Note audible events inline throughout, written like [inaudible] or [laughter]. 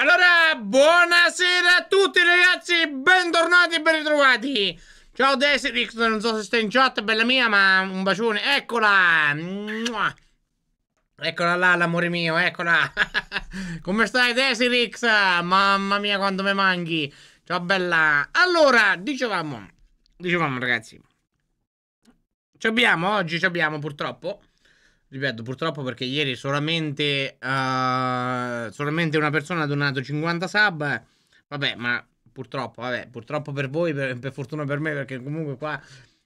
Allora, buonasera a tutti ragazzi, bentornati e ben ritrovati. Ciao Desirix, non so se stai in chat, bella mia, ma un bacione. Eccola! Mua. Eccola là, l'amore mio, eccola. [laughs] Come stai Desirix? Mamma mia, quando mi manchi. Ciao bella. Allora, dicevamo, dicevamo ragazzi. Ci abbiamo, oggi ci abbiamo purtroppo. Ripeto, purtroppo perché ieri solamente, uh, solamente una persona ha donato 50 sub. Eh. Vabbè, ma purtroppo, vabbè, purtroppo per voi, per, per fortuna per me, perché comunque qua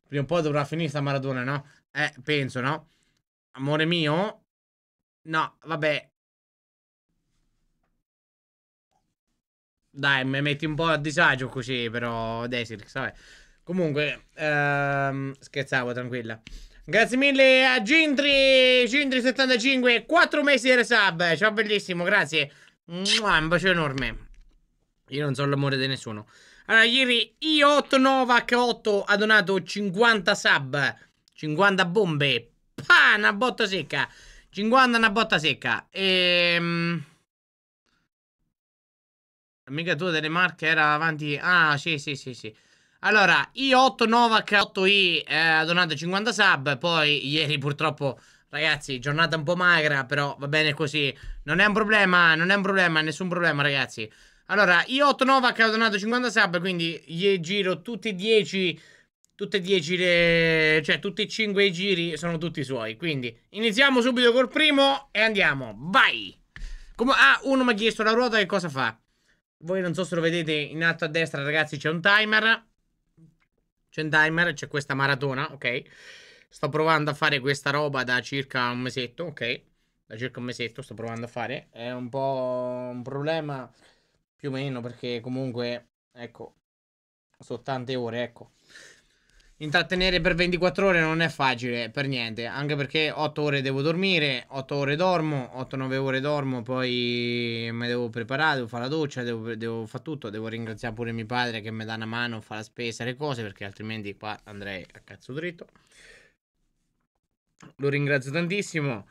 prima o poi dovrà finire sta maratona, no? Eh, penso, no? Amore mio? No, vabbè. Dai, mi metti un po' a disagio così, però, Desirix, vabbè. Comunque, ehm, scherzavo, tranquilla. Grazie mille a Gindri, Gindri75, 4 mesi di resub, ciao bellissimo, grazie. Mua, un bacio enorme. Io non so l'amore di nessuno. Allora, ieri Io8Novak8 ha donato 50 sub, 50 bombe, pa, una botta secca. 50 una botta secca. Ehm... Amica tua delle marche era avanti... Ah, sì, sì, sì, sì. Allora, I8 Novak 8i eh, donato 50 sub, poi ieri purtroppo ragazzi, giornata un po' magra, però va bene così. Non è un problema, non è un problema, nessun problema ragazzi. Allora, I8 Novak ha donato 50 sub, quindi gli giro tutti e 10 tutti e 10 le... cioè tutti e 5 i giri sono tutti suoi. Quindi iniziamo subito col primo e andiamo. Vai! Come... Ah, uno mi ha chiesto la ruota che cosa fa. Voi non so se lo vedete in alto a destra, ragazzi, c'è un timer. C'è un timer, c'è questa maratona, ok? Sto provando a fare questa roba da circa un mesetto, ok? Da circa un mesetto sto provando a fare. È un po' un problema più o meno perché comunque, ecco, sono tante ore, ecco. Intrattenere per 24 ore non è facile per niente, anche perché 8 ore devo dormire, 8 ore dormo, 8-9 ore dormo, poi mi devo preparare, devo fare la doccia, devo, devo fare tutto, devo ringraziare pure mio padre che mi dà una mano, fa la spesa, le cose, perché altrimenti qua andrei a cazzo dritto. Lo ringrazio tantissimo.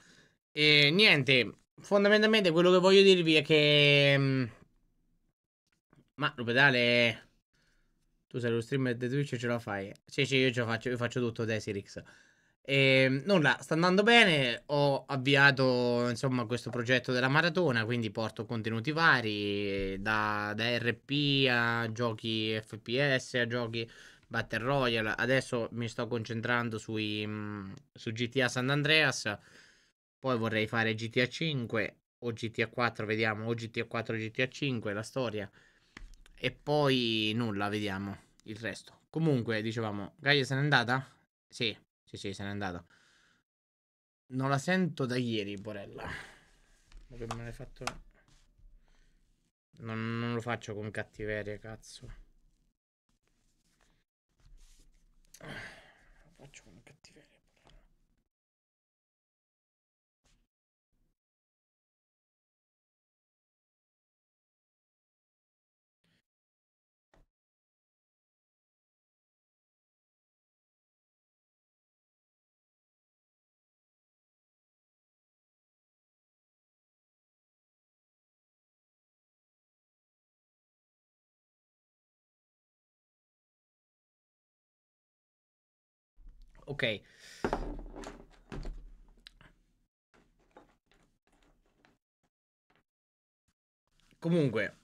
E niente, fondamentalmente quello che voglio dirvi è che... Mm, ma lo pedale tu sei lo streamer di Twitch e ce la fai. Sì, sì, io ce la faccio, io faccio tutto, Desirix. E ehm, nulla, sta andando bene, ho avviato insomma questo progetto della maratona, quindi porto contenuti vari, da, da RP a giochi FPS, a giochi Battle Royale. Adesso mi sto concentrando sui, mm, su GTA San Andreas, poi vorrei fare GTA 5 o GTA 4, vediamo, o GTA 4 o GTA 5, la storia. E poi nulla, vediamo il resto. Comunque, dicevamo, Gaia se n'è andata? Sì, sì, sì, se n'è andata. Non la sento da ieri, Borella. Me l'hai Fatto... Non, non lo faccio con cattiveria, cazzo. ok. Comunque,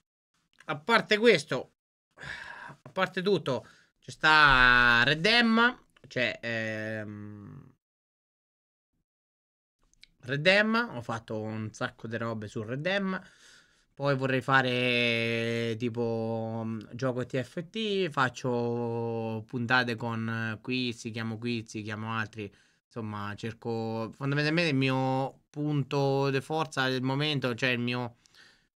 a parte questo, a parte tutto, c'è sta Redem, cioè... Ehm... Redem, ho fatto un sacco di robe su Redem. Poi vorrei fare tipo mm, gioco TFT, faccio puntate con qui, si chiamo qui, si chiamo altri. Insomma, cerco fondamentalmente il mio punto di forza del momento, cioè il mio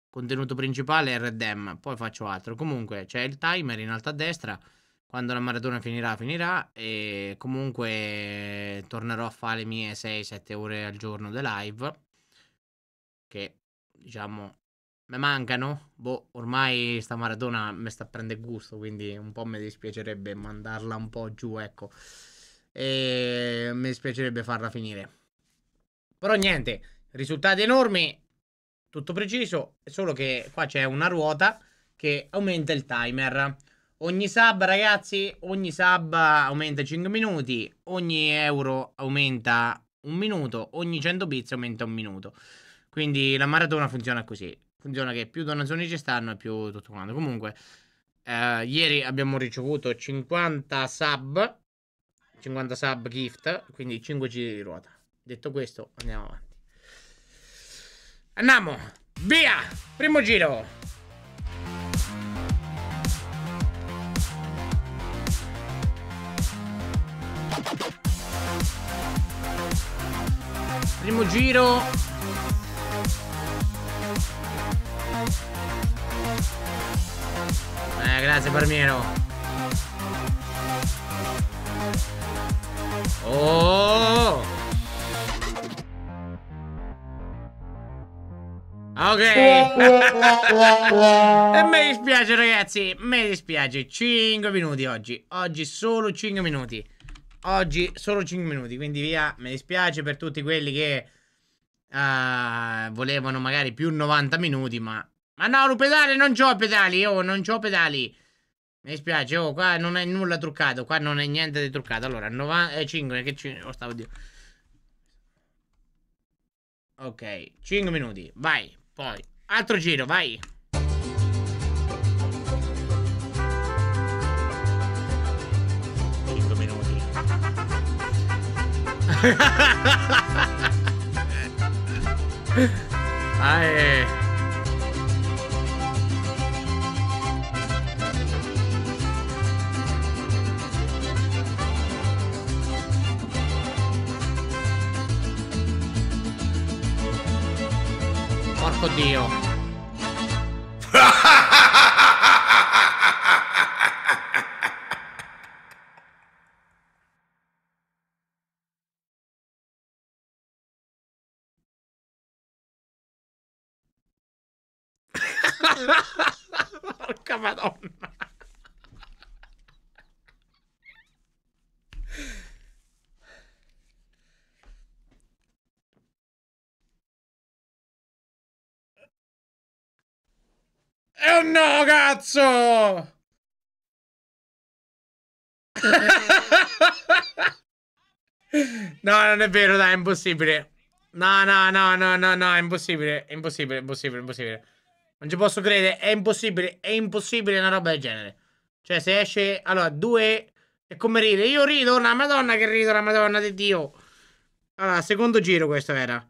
contenuto principale è Redem, poi faccio altro. Comunque c'è il timer in alto a destra, quando la maratona finirà, finirà e comunque tornerò a fare le mie 6-7 ore al giorno di live che diciamo mi mancano. Boh, ormai sta maratona mi sta prendendo gusto, quindi un po' mi dispiacerebbe mandarla un po' giù, ecco. E mi dispiacerebbe farla finire. Però niente, risultati enormi, tutto preciso, solo che qua c'è una ruota che aumenta il timer. Ogni sub, ragazzi, ogni sub aumenta 5 minuti, ogni euro aumenta un minuto, ogni 100 bits aumenta un minuto. Quindi la maratona funziona così funziona che più donazioni ci stanno e più tutto quanto. Comunque, eh, ieri abbiamo ricevuto 50 sub, 50 sub gift, quindi 5 giri di ruota. Detto questo, andiamo avanti. Andiamo, via, primo giro. Primo giro Eh, grazie Palmiero. Oh! Ok. [laughs] e mi dispiace ragazzi, mi dispiace. 5 minuti oggi. Oggi solo 5 minuti. Oggi solo 5 minuti, quindi via, mi dispiace per tutti quelli che uh, volevano magari più 90 minuti, ma ma no, pedale, non c'ho pedali, oh, non c'ho pedali. Mi spiace, oh, qua non è nulla truccato, qua non è niente di truccato. Allora, 95, che ci... oh, stavo di... Ok, 5 minuti, vai, poi, altro giro, vai. Cinque minuti. [laughs] Eh. ah, eh. Porco Dio. [laughs] Porca madonna. oh no, cazzo! no, non è vero, dai, è impossibile. No, no, no, no, no, no, è impossibile, è impossibile, è impossibile, è impossibile. Non ci posso credere, è impossibile, è impossibile una roba del genere. Cioè, se esce, allora, due, E come ride? Io rido, una madonna che rido, la madonna di Dio. Allora, secondo giro questo era.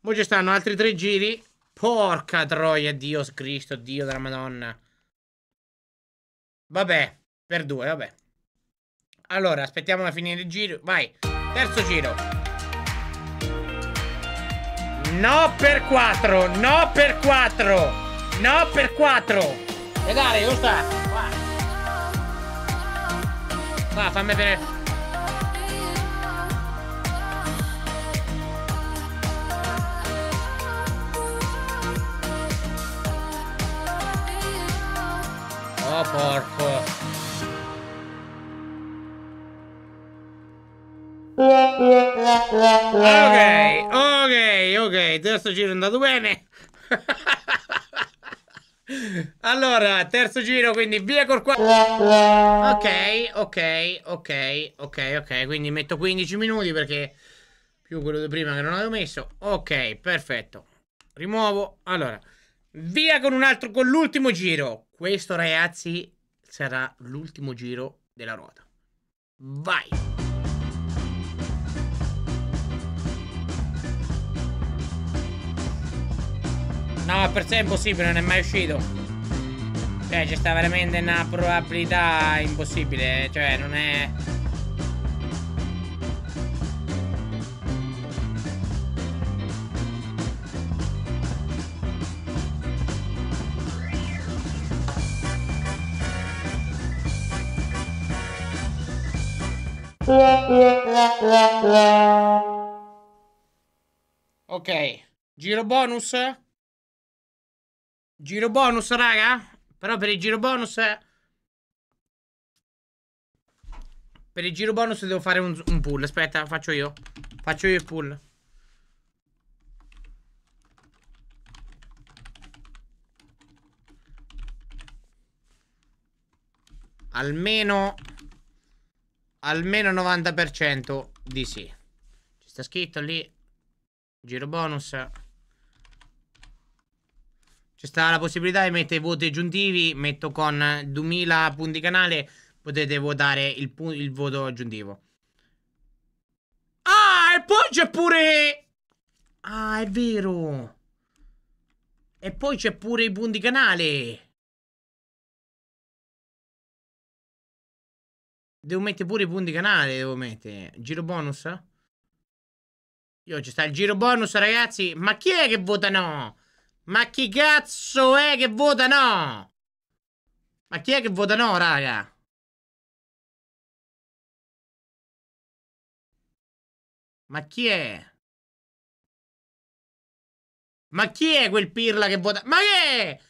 Poi ci stanno altri tre giri. Porca troia, Dio Cristo, Dio della Madonna. Vabbè, per due, vabbè. Allora, aspettiamo la fine del giro. Vai, terzo giro. No per quattro, no per quattro, no per quattro. E dove sta? Qua. Qua, fammi vedere. Oh, porco. Ok, ok, ok, terzo giro è andato bene. [laughs] Allora, terzo giro, quindi via col qua. Ok, ok, ok, ok, ok. Quindi metto 15 minuti perché più quello di prima che non avevo messo. Ok, perfetto. Rimuovo. Allora, Via con un altro, con l'ultimo giro. Questo, ragazzi, sarà l'ultimo giro della ruota. Vai! No, per sé è impossibile, non è mai uscito. Cioè, c'è sta veramente una probabilità impossibile. Cioè, non è... Ok, giro bonus. Giro bonus, raga. Però per il giro bonus... Per il giro bonus devo fare un, un pull. Aspetta, faccio io. Faccio io il pull. Almeno Almeno 90% di sì. Ci sta scritto lì. Giro bonus. Ci sta la possibilità di mettere voti aggiuntivi. Metto con 2000 punti canale. Potete votare il, il voto aggiuntivo. Ah, e poi c'è pure... Ah, è vero. E poi c'è pure i punti canale. Devo mettere pure i punti canale, devo mettere. Giro bonus? Io ci sta il giro bonus, ragazzi. Ma chi è che vota no? Ma chi cazzo è che vota no? Ma chi è che vota no, raga? Ma chi è? Ma chi è quel pirla che vota? Ma che? È?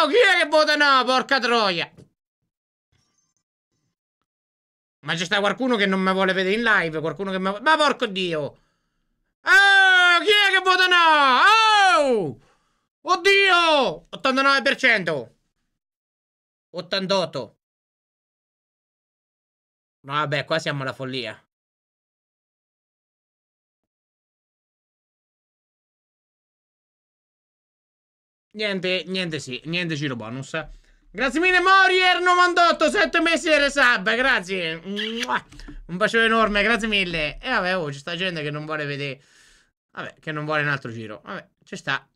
Oh, chi è che vota no? Porca troia! Ma c'è sta qualcuno che non mi vuole vedere in live, qualcuno che mi vuole... Ma porco Dio! Oh, chi è che vota no? Oh! Oddio! 89%! 88%. No, vabbè, qua siamo alla follia. Niente, niente sì, niente giro bonus. Grazie mille Morier98, 7 mesi di resub, grazie. Un bacio enorme, grazie mille. E vabbè, oh, c'è sta gente che non vuole vedere... Vabbè, che non vuole un altro giro. Vabbè, ci sta.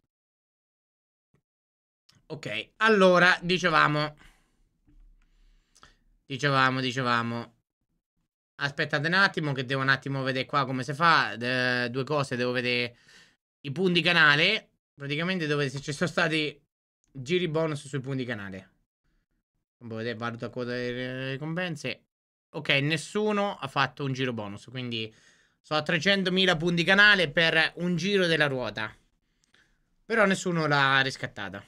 Ok, allora, dicevamo... Dicevamo, dicevamo... Aspettate un attimo, che devo un attimo vedere qua come si fa. De due cose, devo vedere i punti canale. Praticamente dove ci sono stati giri bonus sui punti canale. Potete boh, valuta quota delle ricompense. Ok, nessuno ha fatto un giro bonus, quindi sono a 300.000 punti canale per un giro della ruota. Però nessuno l'ha riscattata.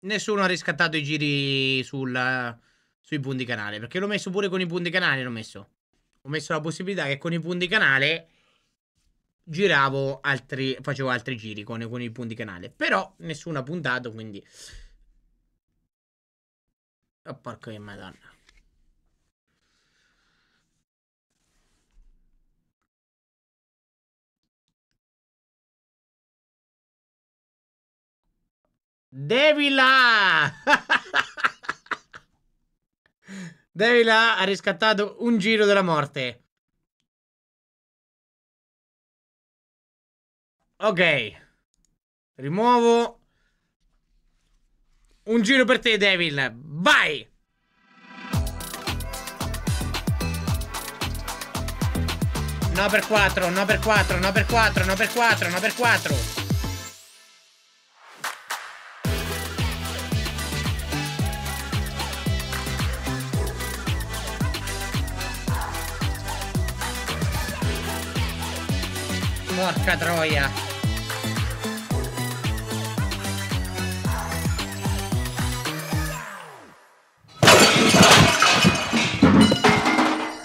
Nessuno ha riscattato i giri sul, sui punti canale, perché l'ho messo pure con i punti canale, l'ho messo. Ho messo la possibilità che con i punti canale giravo altri, facevo altri giri con, con i punti canale. Però nessuno ha puntato, quindi... Oh, porco di madonna. Devila! [laughs] Devila ha riscattato un giro della morte. Ok. Rimuovo. Un giro per te, Devil. Vai! No per 4, no per 4, no per 4, no per 4, no per 4. Porca troia.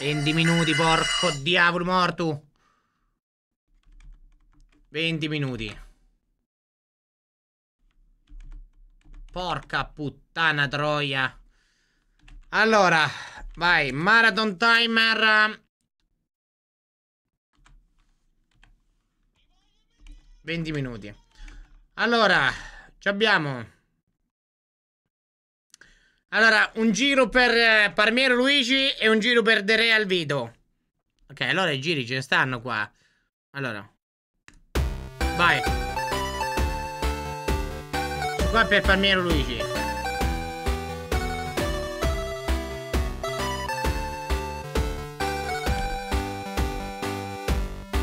20 minuti, porco diavolo morto. 20 minuti. Porca puttana troia. Allora, vai, marathon timer. 20 minuti. Allora, ci abbiamo allora, un giro per eh, Parmiero Luigi e un giro per De Re Alvido. Ok, allora i giri ce ne stanno qua. Allora. Vai. Qua per Parmiero Luigi.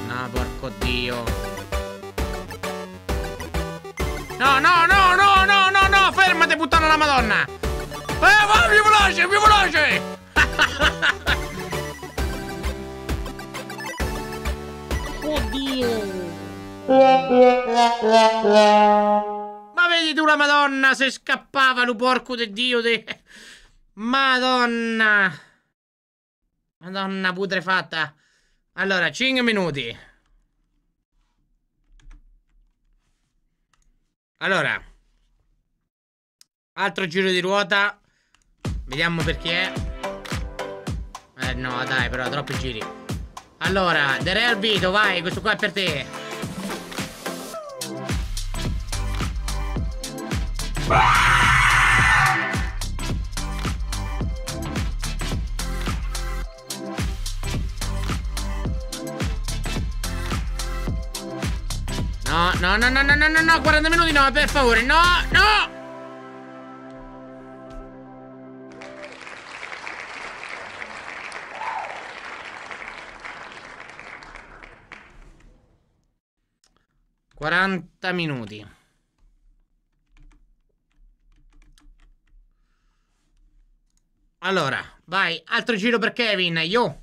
No, porco dio. No, no, no, no, no, no, no, fermate, puttana la madonna. Eh, va più veloce, più veloce! Oddio! Ma vedi tu la madonna se scappava lo porco de dio de... Madonna! Madonna putrefatta! Allora, 5 minuti. Allora. Altro giro di ruota. Vediamo perché Eh no dai però troppi giri Allora The Rare Vito vai questo qua è per te No, no, no, no, no, no, no, 40 minuti no, per favore, no, no! 40 minuti. Allora, vai, altro giro per Kevin, io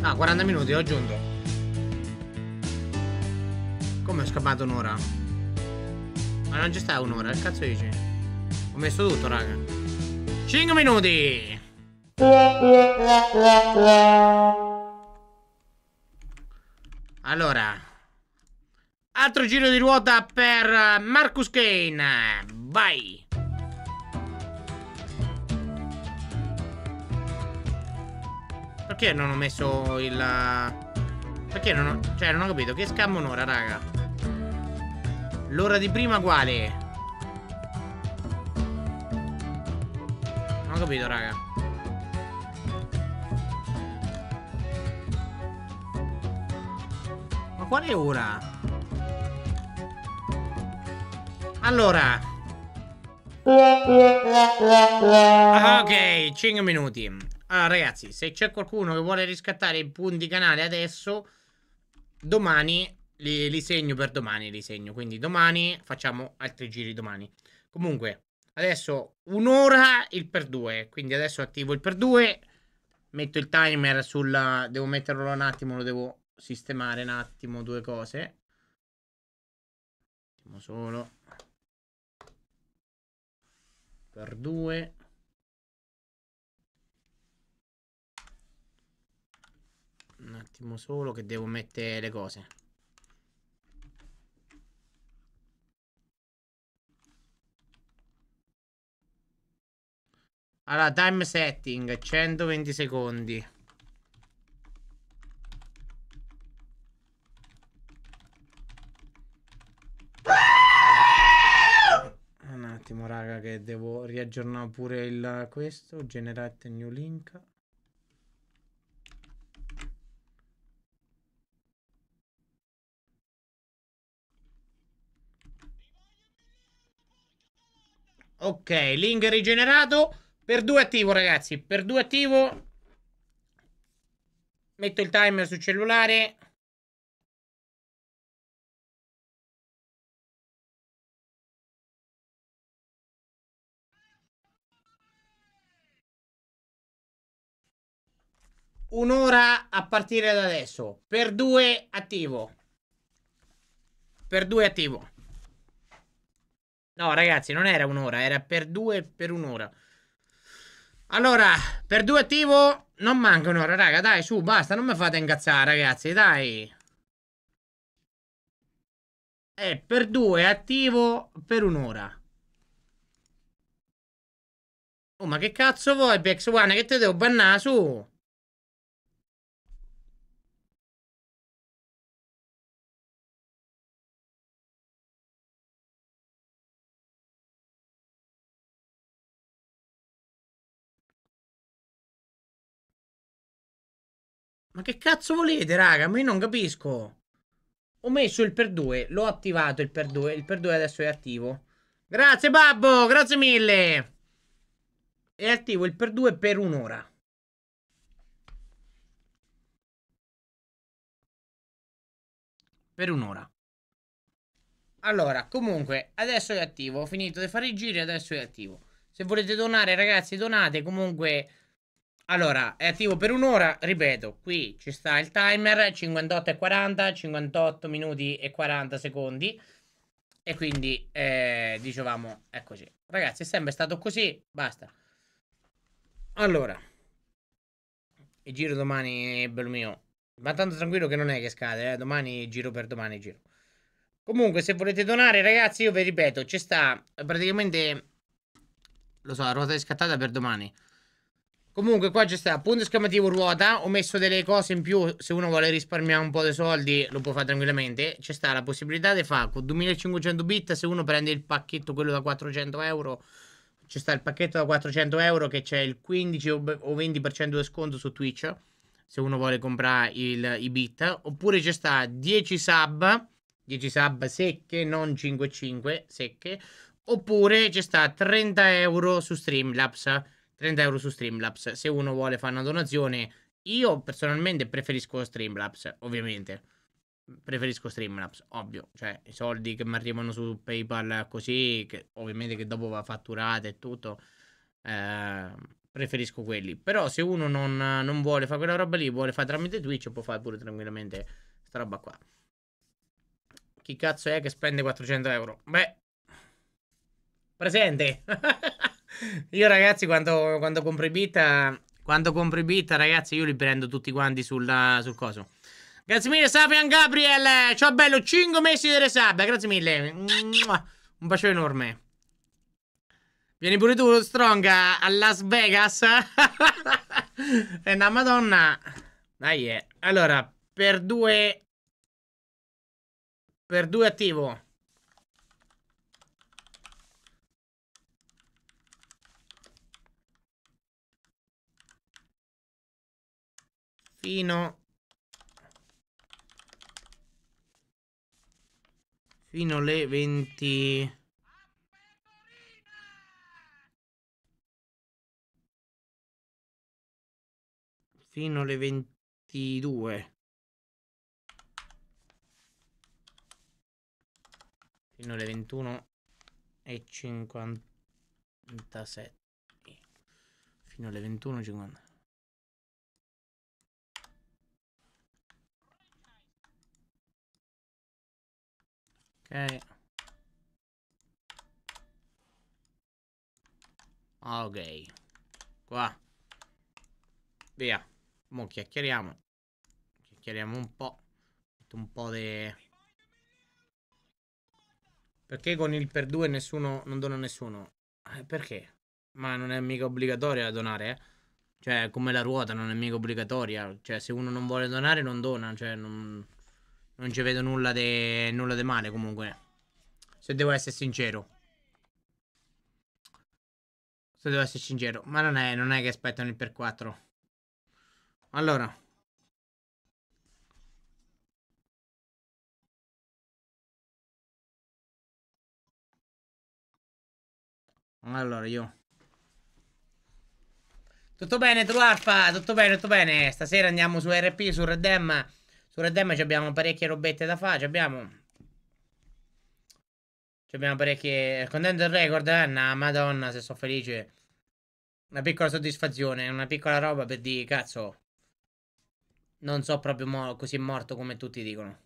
Ah, 40 minuti, ho aggiunto. scappato un'ora. Ma non ci sta un'ora, che cazzo dici? Ho messo tutto, raga. 5 minuti! Allora. Altro giro di ruota per Marcus Kane. Vai! Perché non ho messo il... Perché non ho... Cioè, non ho capito. Che scammo un'ora, raga? L'ora di prima quale? Non ho capito, raga. Ma quale ora? Allora. Ah, ok, 5 minuti. Allora, ah, ragazzi, se c'è qualcuno che vuole riscattare i punti canale adesso, domani li, li, segno per domani, li segno. Quindi domani facciamo altri giri domani. Comunque, adesso un'ora il per due. Quindi adesso attivo il per due. Metto il timer sulla... Devo metterlo un attimo, lo devo sistemare un attimo, due cose. Un attimo solo. Per due. Un attimo solo che devo mettere le cose. Allora, time setting, 120 secondi. Un attimo, raga, che devo riaggiornare pure il questo. Generate new link. Ok, link rigenerato. Per due attivo, ragazzi. Per due attivo. Metto il timer sul cellulare. Un'ora a partire da adesso. Per due attivo. Per due attivo. No, ragazzi, non era un'ora, era per due per un'ora. Allora, per due attivo non manca un'ora, raga, dai, su, basta, non mi fate incazzare, ragazzi, dai. E per due attivo per un'ora. Oh, ma che cazzo vuoi, Bex One, Che te devo bannare, su? Ma che cazzo volete, raga? Ma io non capisco. Ho messo il per due. l'ho attivato il per due. il per due adesso è attivo. Grazie babbo, grazie mille. È attivo il per due per un'ora. Per un'ora. Allora, comunque, adesso è attivo. Ho finito di fare i giri, adesso è attivo. Se volete donare, ragazzi, donate. Comunque... Allora, è attivo per un'ora, ripeto, qui ci sta il timer, 58 e 40, 58 minuti e 40 secondi. E quindi eh, dicevamo, è così. Ragazzi, è sempre stato così, basta. Allora, il giro domani, bello mio. Ma tanto tranquillo che non è che scade, eh. domani giro per domani giro. Comunque, se volete donare, ragazzi, io vi ripeto, ci sta praticamente, lo so, la ruota di scattata per domani. Comunque qua c'è sta punto esclamativo ruota Ho messo delle cose in più Se uno vuole risparmiare un po' di soldi Lo può fare tranquillamente C'è sta la possibilità di fare con 2500 bit Se uno prende il pacchetto quello da 400 euro C'è sta il pacchetto da 400 euro Che c'è il 15 o 20% di sconto su Twitch Se uno vuole comprare il, i bit Oppure c'è sta 10 sub 10 sub secche Non 5,5 secche Oppure c'è sta 30 euro su Streamlabs 30 euro su Streamlabs. Se uno vuole fare una donazione, io personalmente preferisco Streamlabs, ovviamente. Preferisco Streamlabs, ovvio. Cioè, i soldi che mi arrivano su PayPal così, che ovviamente che dopo va fatturata e tutto, eh, preferisco quelli. Però se uno non, non vuole fare quella roba lì, vuole fare tramite Twitch, può fare pure tranquillamente sta roba qua. Chi cazzo è che spende 400 euro? Beh, presente. [laughs] Io ragazzi quando, quando compro i bit, quando compro i bit ragazzi io li prendo tutti quanti sulla, sul coso. Grazie mille Sapian Gabriel, ciao bello, 5 mesi di sabbia grazie mille. Un bacio enorme. Vieni pure tu, Stronga, a Las Vegas. e [laughs] una madonna. Dai, ah, allora, per due... Per due attivo. fino fino alle 20 fino alle 22 fino alle 21 e 57 fino alle 21 50 Ok. Ah, ok. Qua. Via. Mo chiacchieriamo. Chiacchieriamo un po'. Metto un po' di... Perché con il per due nessuno... Non dona nessuno? Eh, perché? Ma non è mica obbligatorio donare, eh? Cioè, come la ruota non è mica obbligatoria. Cioè, se uno non vuole donare, non dona. Cioè, non... Non ci vedo nulla di nulla male comunque. Se devo essere sincero. Se devo essere sincero. Ma non è, non è che aspettano il per 4. Allora. Allora io. Tutto bene, Truarpa? Tutto bene, tutto bene. Stasera andiamo su RP, su Redem. Su Red Damage abbiamo parecchie robette da fare. Abbiamo... Abbiamo parecchie... Contendo il record, eh? Nah, madonna, se sono felice. Una piccola soddisfazione, una piccola roba per dire, cazzo... Non so proprio mo così morto come tutti dicono.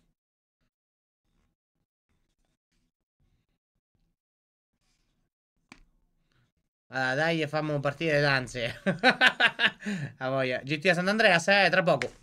Allora, dai, fammo partire le danze. [laughs] A voglia. GTA Sant'Andrea, 6 eh, tra poco.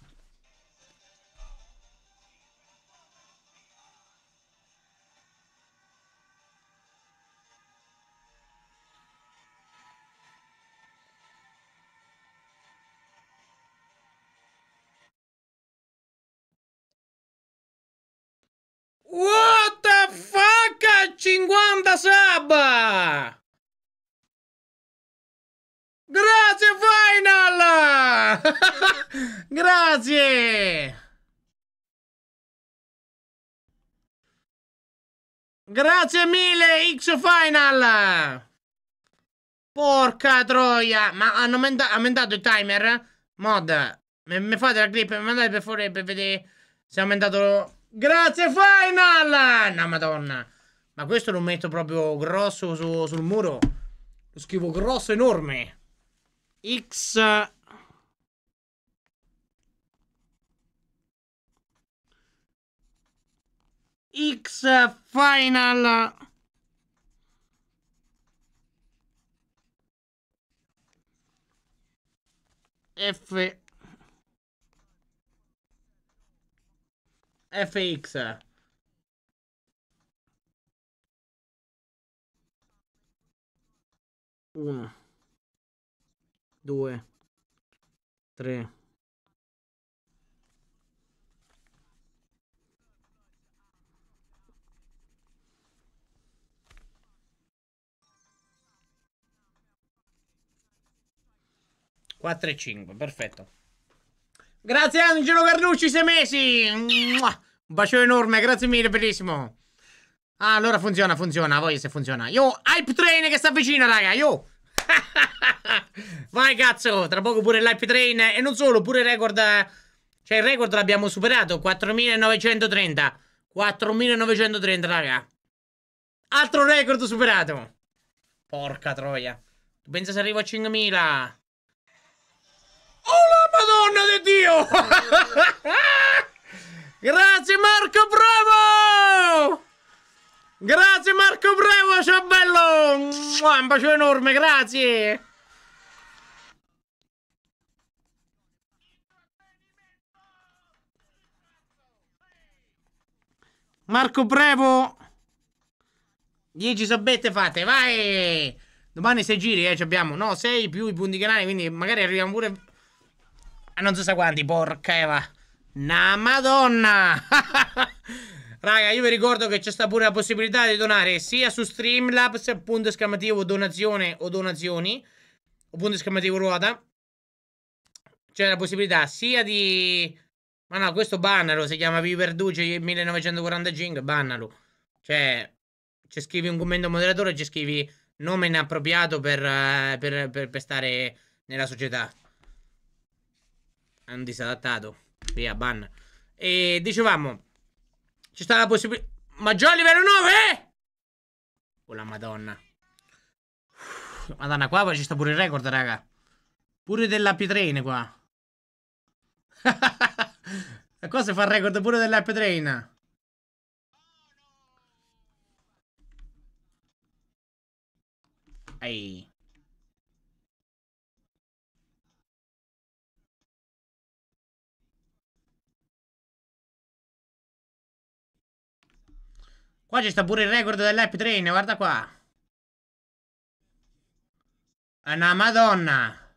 Grazie! Grazie mille, X-Final! Porca troia! Ma hanno aumentato il timer? Mod, mi fate la clip? Mi mandate per favore per vedere se è aumentato... Grazie, Final! No, madonna! Ma questo lo metto proprio grosso su sul muro. Lo scrivo grosso, enorme. X... X Final. F FX uno due tre 4 e 5, perfetto. Grazie Angelo Carlucci, sei mesi! Un bacio enorme, grazie mille, bellissimo. Ah, allora funziona, funziona, voglio se funziona. Yo, hype train che sta vicino, raga, yo! [laughs] Vai cazzo, tra poco pure l'hype train e non solo, pure il record... Cioè il record l'abbiamo superato, 4930. 4930, raga. Altro record superato. Porca troia. Tu pensa se arrivo a 5000? Oh la madonna di Dio! [laughs] Grazie Marco Bravo! Grazie Marco Bravo, ciao bello! Un bacio enorme, grazie! Marco Prevo 10 sabette fate, vai! Domani 6 giri, eh, abbiamo. No, 6 più i punti canali, quindi magari arriviamo pure Ah, non si so sa quanti, porca Eva. Na madonna! [laughs] Raga, io vi ricordo che c'è sta pure la possibilità di donare sia su Streamlabs, punto esclamativo donazione o donazioni, o punto esclamativo ruota. C'è la possibilità sia di... Ma no, questo bannalo, si chiama Viverduce 1945, bannalo. Cioè, ci scrivi un commento moderatore, ci scrivi nome inappropriato per, eh, per, per, per stare nella società. È un disadattato. Via, ban. E dicevamo, ci sta la possibilità... Maggiore livello 9? Eh? Oh la madonna. Madonna, qua ci sta pure il record, raga. Pure dell'app train qua. e [laughs] cosa fa il record pure dell'app train. Ehi. Qua c'è sta pure il record dell'Happy Train, guarda qua. È eh, una madonna.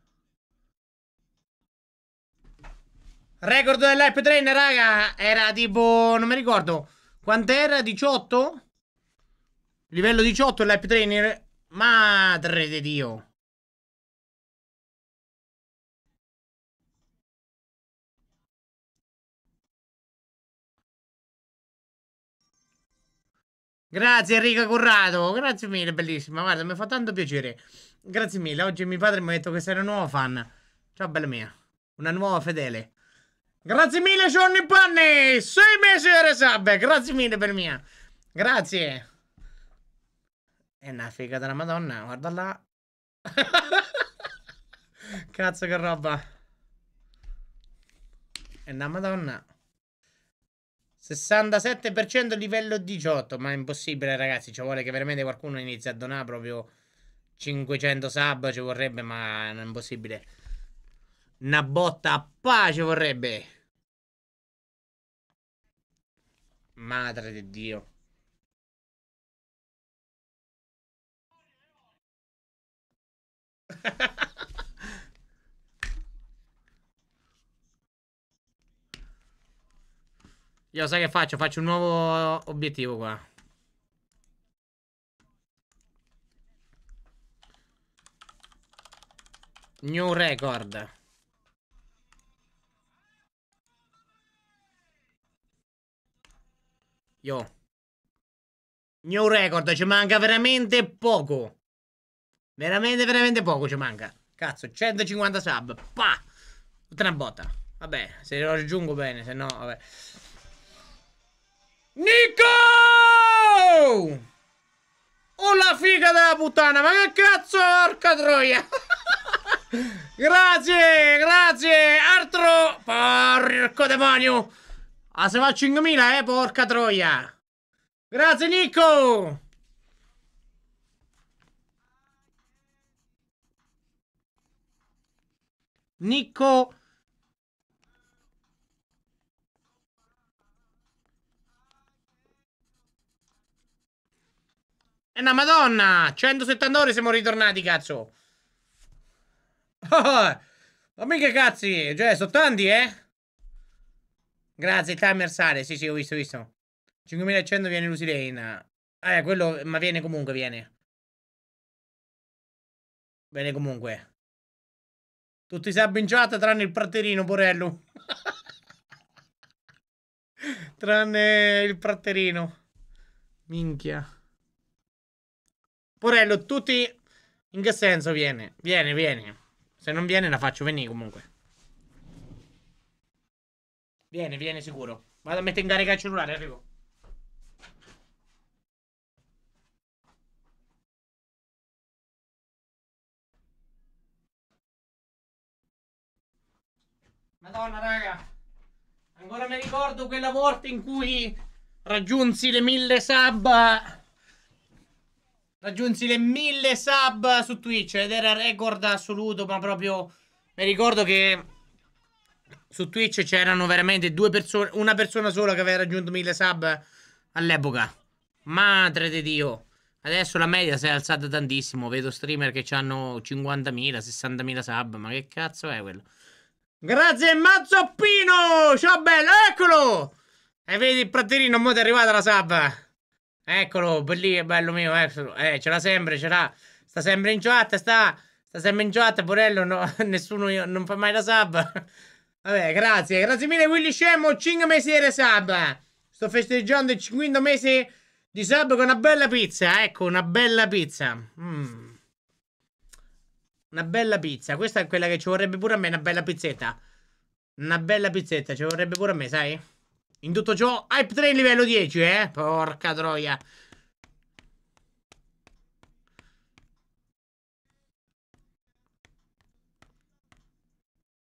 Record dell'Happy Train, raga, era tipo... non mi ricordo. Quant'era? 18? Livello 18 l'Happy Train? Madre di Dio. Grazie Enrico Currato, grazie mille, bellissima, guarda, mi fa tanto piacere. Grazie mille, oggi mio padre mi ha detto che sei una nuova fan. Ciao bella mia, una nuova fedele. Grazie mille Johnny Panni, sei mesi di sub, grazie mille per mia. Grazie. È una figa della madonna, guarda là. [laughs] Cazzo che roba. È una madonna. 67% livello 18. Ma è impossibile, ragazzi. Ci vuole che veramente qualcuno inizi a donare proprio 500 sub. Ci vorrebbe, ma è impossibile. Una botta a pace vorrebbe. Madre di Dio. Ha [laughs] Io sai che faccio? Faccio un nuovo obiettivo qua. New record. Yo. New record, ci manca veramente poco. Veramente, veramente poco ci manca. Cazzo, 150 sub. Pa! Tutta una botta. Vabbè, se lo raggiungo bene, se no, vabbè. Nico! Oh la figa della puttana, ma che cazzo, porca troia! [laughs] grazie, grazie, altro... Porco demonio! Ah, se va a 5.000, eh, porca troia! Grazie, Nico! Nico... E una madonna! 170 ore siamo ritornati, cazzo! Oh, oh, ma mica cazzi! Cioè, sono tanti, eh? Grazie, timer sale. Sì, sì, ho visto, ho visto. 5100 viene Lusilena. Eh, quello... Ma viene comunque, viene. Bene comunque. Tutti si abbinciate tranne il praterino, Porello. [laughs] tranne il praterino. Minchia. Porello, tutti... In che senso viene? Viene, viene. Se non viene la faccio venire comunque. Viene, viene sicuro. Vado a mettere in carica il cellulare, arrivo. Madonna, raga. Ancora mi ricordo quella volta in cui raggiunsi le mille sabba. Raggiunsi le 1000 sub su Twitch ed era record assoluto, ma proprio mi ricordo che su Twitch c'erano veramente due persone, una persona sola che aveva raggiunto 1000 sub all'epoca. Madre di Dio. Adesso la media si è alzata tantissimo, vedo streamer che hanno 50.000, 60.000 sub, ma che cazzo è quello? Grazie Mazzoppino! Ciao bello, eccolo! E vedi il praterino, mo' è arrivata la sub. Eccolo, per lì, è bello mio. Eh, eh, ce l'ha sempre, ce l'ha. Sta sempre in chat, sta. Sta sempre in chat, Borello. No, [laughs] nessuno io, non fa mai la sub. [laughs] Vabbè, grazie. Grazie mille, Willy Scemo. 5 mesi di sub. Sto festeggiando il 5 mese di sub con una bella pizza. Ecco, una bella pizza. Mm. Una bella pizza. Questa è quella che ci vorrebbe pure a me, una bella pizzetta. Una bella pizzetta, ci vorrebbe pure a me, sai? In tutto ciò, Hype Train livello 10, eh? Porca troia.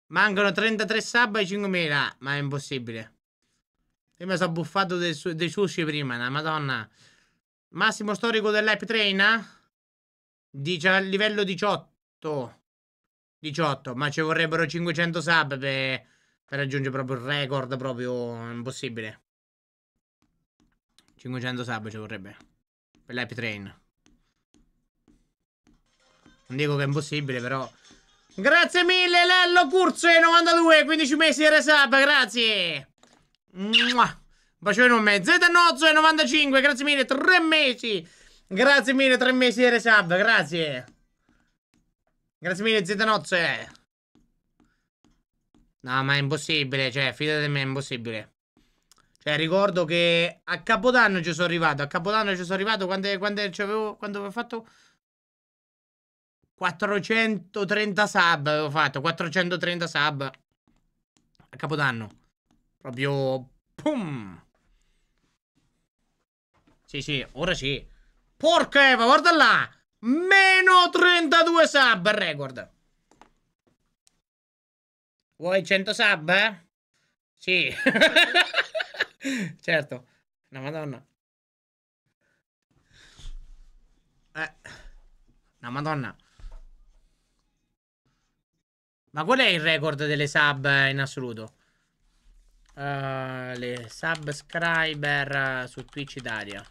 Mancano 33 sub ai 5.000. Ma è impossibile. Io mi sono buffato dei, su dei sushi prima, la madonna. Massimo storico dell'Hype Train, Dice Dice livello 18. 18, ma ci vorrebbero 500 sub per raggiunge proprio il record proprio impossibile. 500 sub ci vorrebbe. Per l'Happy Train. Non dico che è impossibile, però... Grazie mille, Lello Curso e 92, 15 mesi di resub, grazie! Mua. Bacio in un mezzo. 95, grazie mille, 3 mesi! Grazie mille, 3 mesi di resub, grazie! Grazie mille, Zetanozzo! No, ma è impossibile, cioè, fidate di me, è impossibile. Cioè, ricordo che a Capodanno ci sono arrivato, a Capodanno ci sono arrivato quando, quando, avevo, quando avevo fatto... 430 sub avevo fatto, 430 sub a Capodanno. Proprio... Pum! Sì, sì, ora sì. Porca Eva, guarda là! Meno 32 sub, record. Vuoi 100 sub? Sì. [laughs] certo. La no, madonna. Eh. La no, madonna. Ma qual è il record delle sub in assoluto? Uh, le subscriber su Twitch Italia.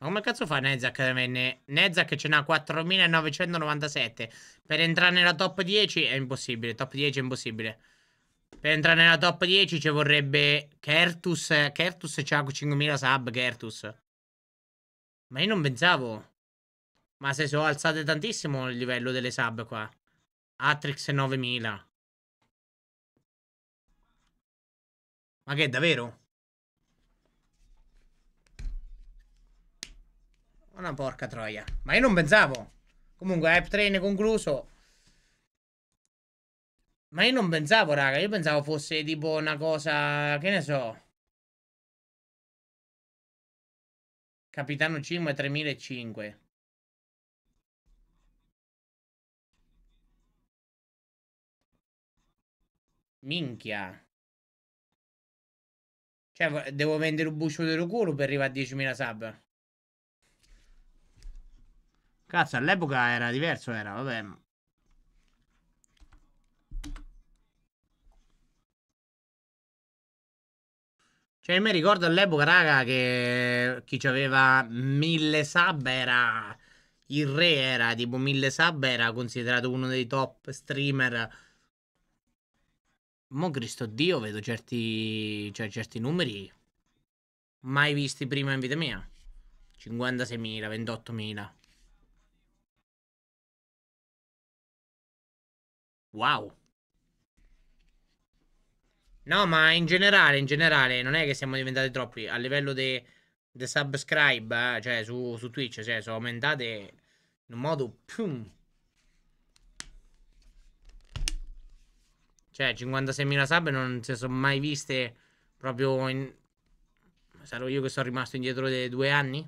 Ma come cazzo fa Nezak ad Nezak ce n'ha 4997. Per entrare nella top 10 è impossibile. Top 10 è impossibile. Per entrare nella top 10 ci vorrebbe Kertus. Kertus c'ha 5000 sub, Kertus. Ma io non pensavo. Ma se sono alzate tantissimo il livello delle sub qua. Atrix 9000. Ma che, davvero? Una porca troia. Ma io non pensavo. Comunque, hype eh, train concluso. Ma io non pensavo, raga. Io pensavo fosse tipo una cosa... Che ne so. Capitano 5 3005. Minchia. Cioè, devo vendere un buscio di culo per arrivare a 10.000 sub. Cazzo, all'epoca era diverso, era, vabbè. Cioè, mi ricordo all'epoca, raga, che chi aveva mille sub era... Il re era, tipo, mille sub era considerato uno dei top streamer. Mo' Cristo Dio, vedo certi... Cioè, certi numeri mai visti prima in vita mia. 56.000, 28.000. Wow. No, ma in generale, in generale, non è che siamo diventati troppi. A livello dei de subscribe, eh, cioè su, su, Twitch, cioè, sono aumentate in un modo... Più... Cioè, 56.000 sub non si sono mai viste proprio in... Sarò io che sono rimasto indietro dei due anni?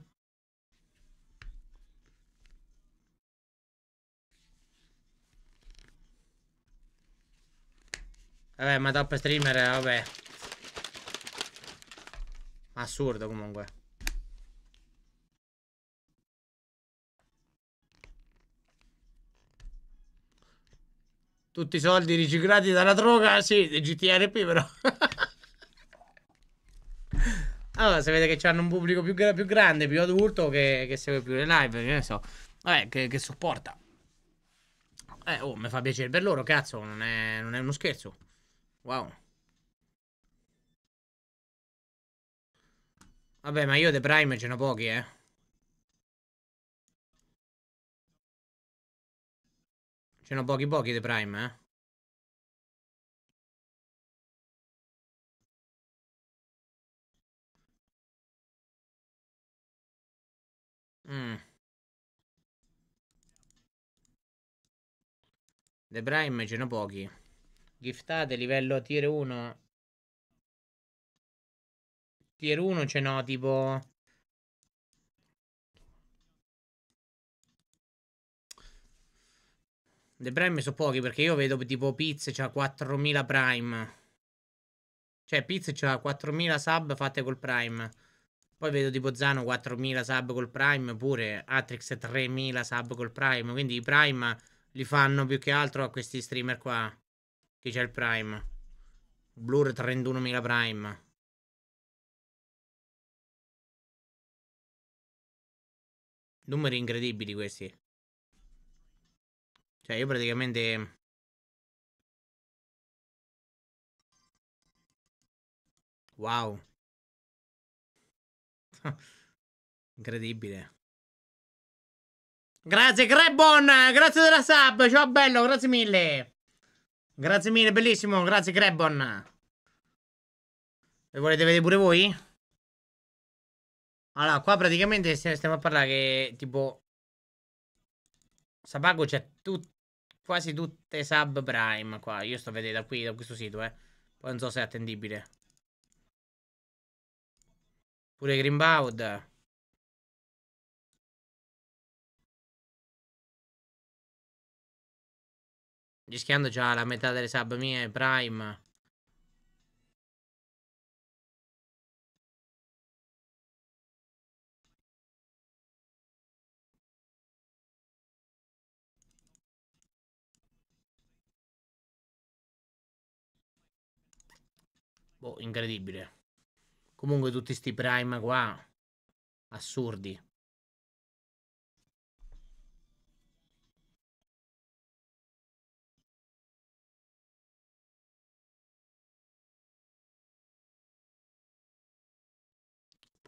Vabbè, ma top streamer, vabbè. Assurdo comunque. Tutti i soldi riciclati dalla droga, sì, di GTRP però. [laughs] allora, vede che hanno un pubblico più, più, grande, più adulto, che, che segue più le live, che ne so. Vabbè, che, che supporta. Eh, oh, mi fa piacere per loro, cazzo, non è, non è uno scherzo. Wow. Vabbè, ma io The Prime ce ne ho pochi, eh. Ce ne ho pochi pochi The Prime, eh. Mm. The Prime ce ne ho pochi. Giftate livello tier 1. Tier 1 ce n'ho tipo... Le prime sono pochi perché io vedo tipo Piz c'ha 4000 prime. Cioè Piz c'ha 4000 sub fatte col prime. Poi vedo tipo Zano 4000 sub col prime pure. Atrix 3000 sub col prime. Quindi i prime li fanno più che altro a questi streamer qua. Che c'è il Prime. Blur 31.000 Prime. Numeri incredibili questi. Cioè io praticamente... Wow. [laughs] Incredibile. Grazie Crebon, grazie della sub, ciao bello, grazie mille. Grazie mille, bellissimo. Grazie, Grebbon. E volete vedere pure voi? Allora, qua praticamente stiamo a parlare che, tipo... Sabago c'è tut... quasi tutte subprime qua. Io sto vedendo da qui, da questo sito, eh. Poi non so se è attendibile. Pure Greenbound. Rischiando già la metà delle sub mie Prime. Boh, incredibile. Comunque tutti sti Prime qua. Assurdi.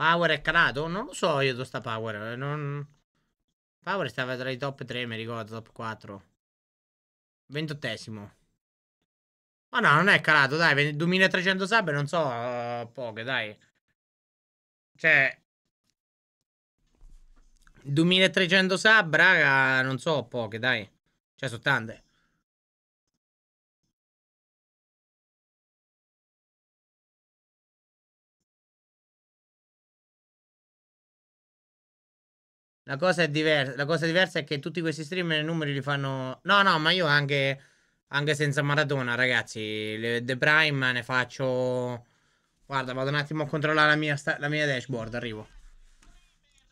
Power è calato? Non lo so io dove sta Power. Eh, non... Power stava tra i top 3, mi ricordo, top 4. Ventottesimo. Ma no, non è calato, dai. 2300 sub non so uh, poche, dai. Cioè... 2300 sub, raga, non so poche, dai. Cioè, sono tante. La cosa è diversa. La cosa diversa è che tutti questi streamer i numeri li fanno. No, no, ma io anche, anche senza maratona, ragazzi. Le, The Prime ne faccio. Guarda, vado un attimo a controllare la mia, la mia dashboard. Arrivo.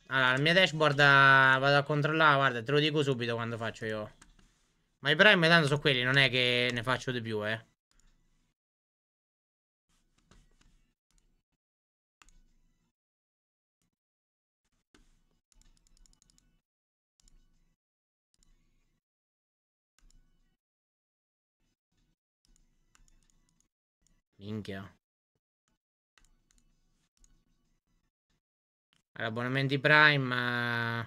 Allora, la mia dashboard vado a controllare. Guarda, te lo dico subito quando faccio io. Ma i prime tanto sono quelli, non è che ne faccio di più, eh. Minchia. Abbonamenti Prime. Eh.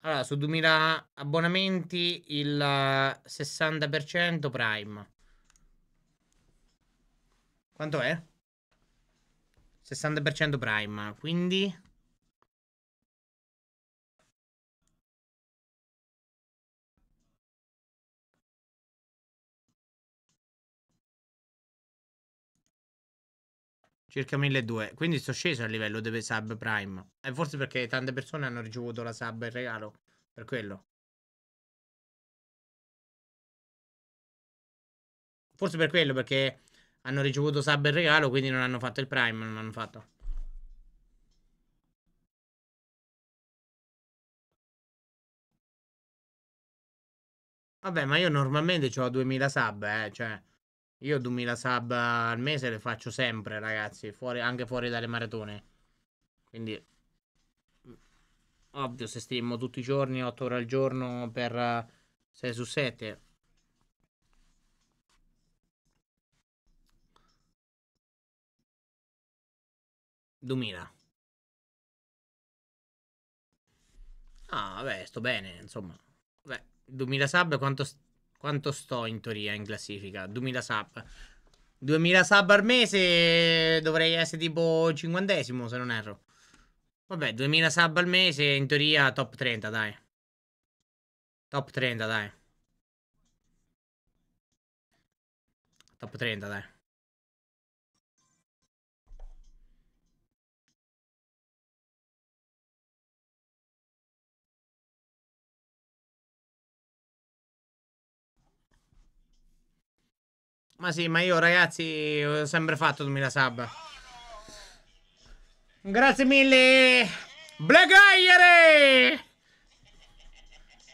Allora, su 2000 abbonamenti il 60% Prime. Quanto è? 60% prime, quindi... Circa 1200, quindi sto sceso a livello delle sub prime. E forse perché tante persone hanno ricevuto la sub in regalo, per quello. Forse per quello, perché hanno ricevuto sub e regalo, quindi non hanno fatto il prime, non hanno fatto. Vabbè, ma io normalmente ho 2000 sub, eh, cioè... Io 2000 sub al mese le faccio sempre, ragazzi, fuori, anche fuori dalle maratone. Quindi... Ovvio, se streamo tutti i giorni, 8 ore al giorno per 6 eh, su 7, 2000. Ah, vabbè, sto bene, insomma. Vabbè, 2000 sub, quanto, quanto sto in teoria in classifica? 2000 sub. 2000 sub al mese dovrei essere tipo cinquantesimo, se non erro. Vabbè, 2000 sub al mese, in teoria top 30, dai. Top 30, dai. Top 30, dai. Ma sì, ma io ragazzi ho sempre fatto 2000 sub. Grazie mille! Blegaiere!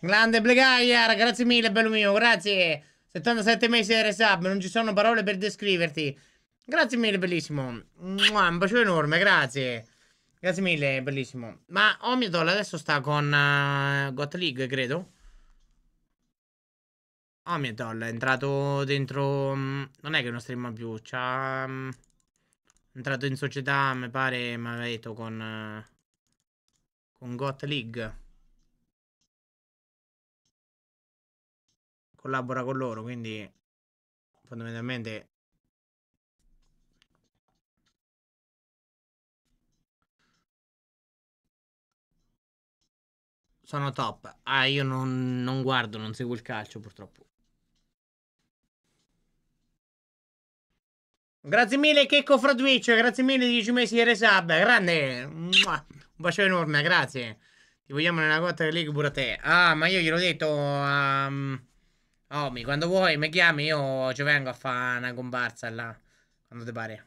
Grande Blegaier, grazie mille bello mio, grazie. 77 mesi di resub, non ci sono parole per descriverti. Grazie mille bellissimo. Mua, un bacio enorme, grazie. Grazie mille, bellissimo. Ma Omidol adesso sta con uh, eh, Got League, credo. Oh ah, Amietol è entrato dentro... Mm, non è che non streama più, c'ha... Mm, è entrato in società, mi pare, mi aveva detto, con... Eh, con Got League. Collabora con loro, quindi... Fondamentalmente... Sono top. Ah, io non, non guardo, non seguo il calcio, purtroppo. Grazie mille Checco Fraduiccio, grazie mille 10 mesi di resub, grande, un bacio enorme, grazie. Ti vogliamo nella quarta del League pure a te. Ah, ma io gliel'ho detto a... Um, Omi, quando vuoi mi chiami, io ci vengo a fare una comparsa là, quando ti pare.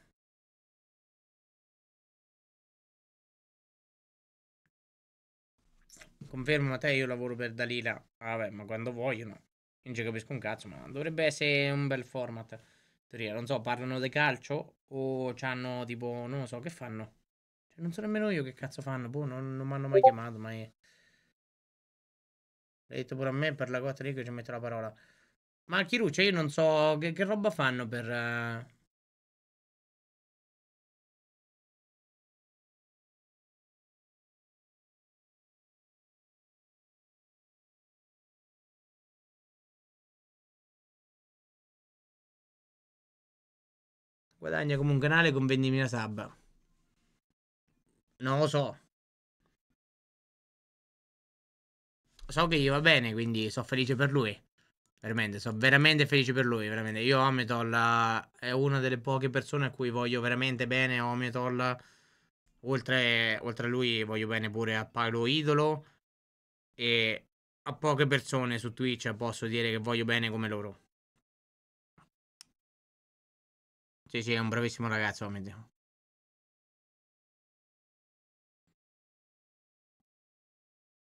Confermo a te, io lavoro per Dalila. Ah, vabbè, ma quando vogliono. Non ci capisco un cazzo, ma dovrebbe essere un bel format. Teoria, non so, parlano di calcio o hanno tipo, non lo so, che fanno? Cioè, non so nemmeno io che cazzo fanno, boh, non, non mi hanno mai chiamato, mai... L'hai detto pure a me per la cotta lì che ci metto la parola. Ma Chiruccia, io non so che, che roba fanno per... Uh... Guadagna come un canale con 20.000 sub. Non lo so. So che gli va bene, quindi sono felice per lui. Veramente, sono veramente felice per lui, veramente. Io Ometol eh, è una delle poche persone a cui voglio veramente bene, Ometol. Oltre, oltre a lui voglio bene pure a Paolo Idolo e a poche persone su Twitch posso dire che voglio bene come loro. Sì, sì, è un bravissimo ragazzo, Omid.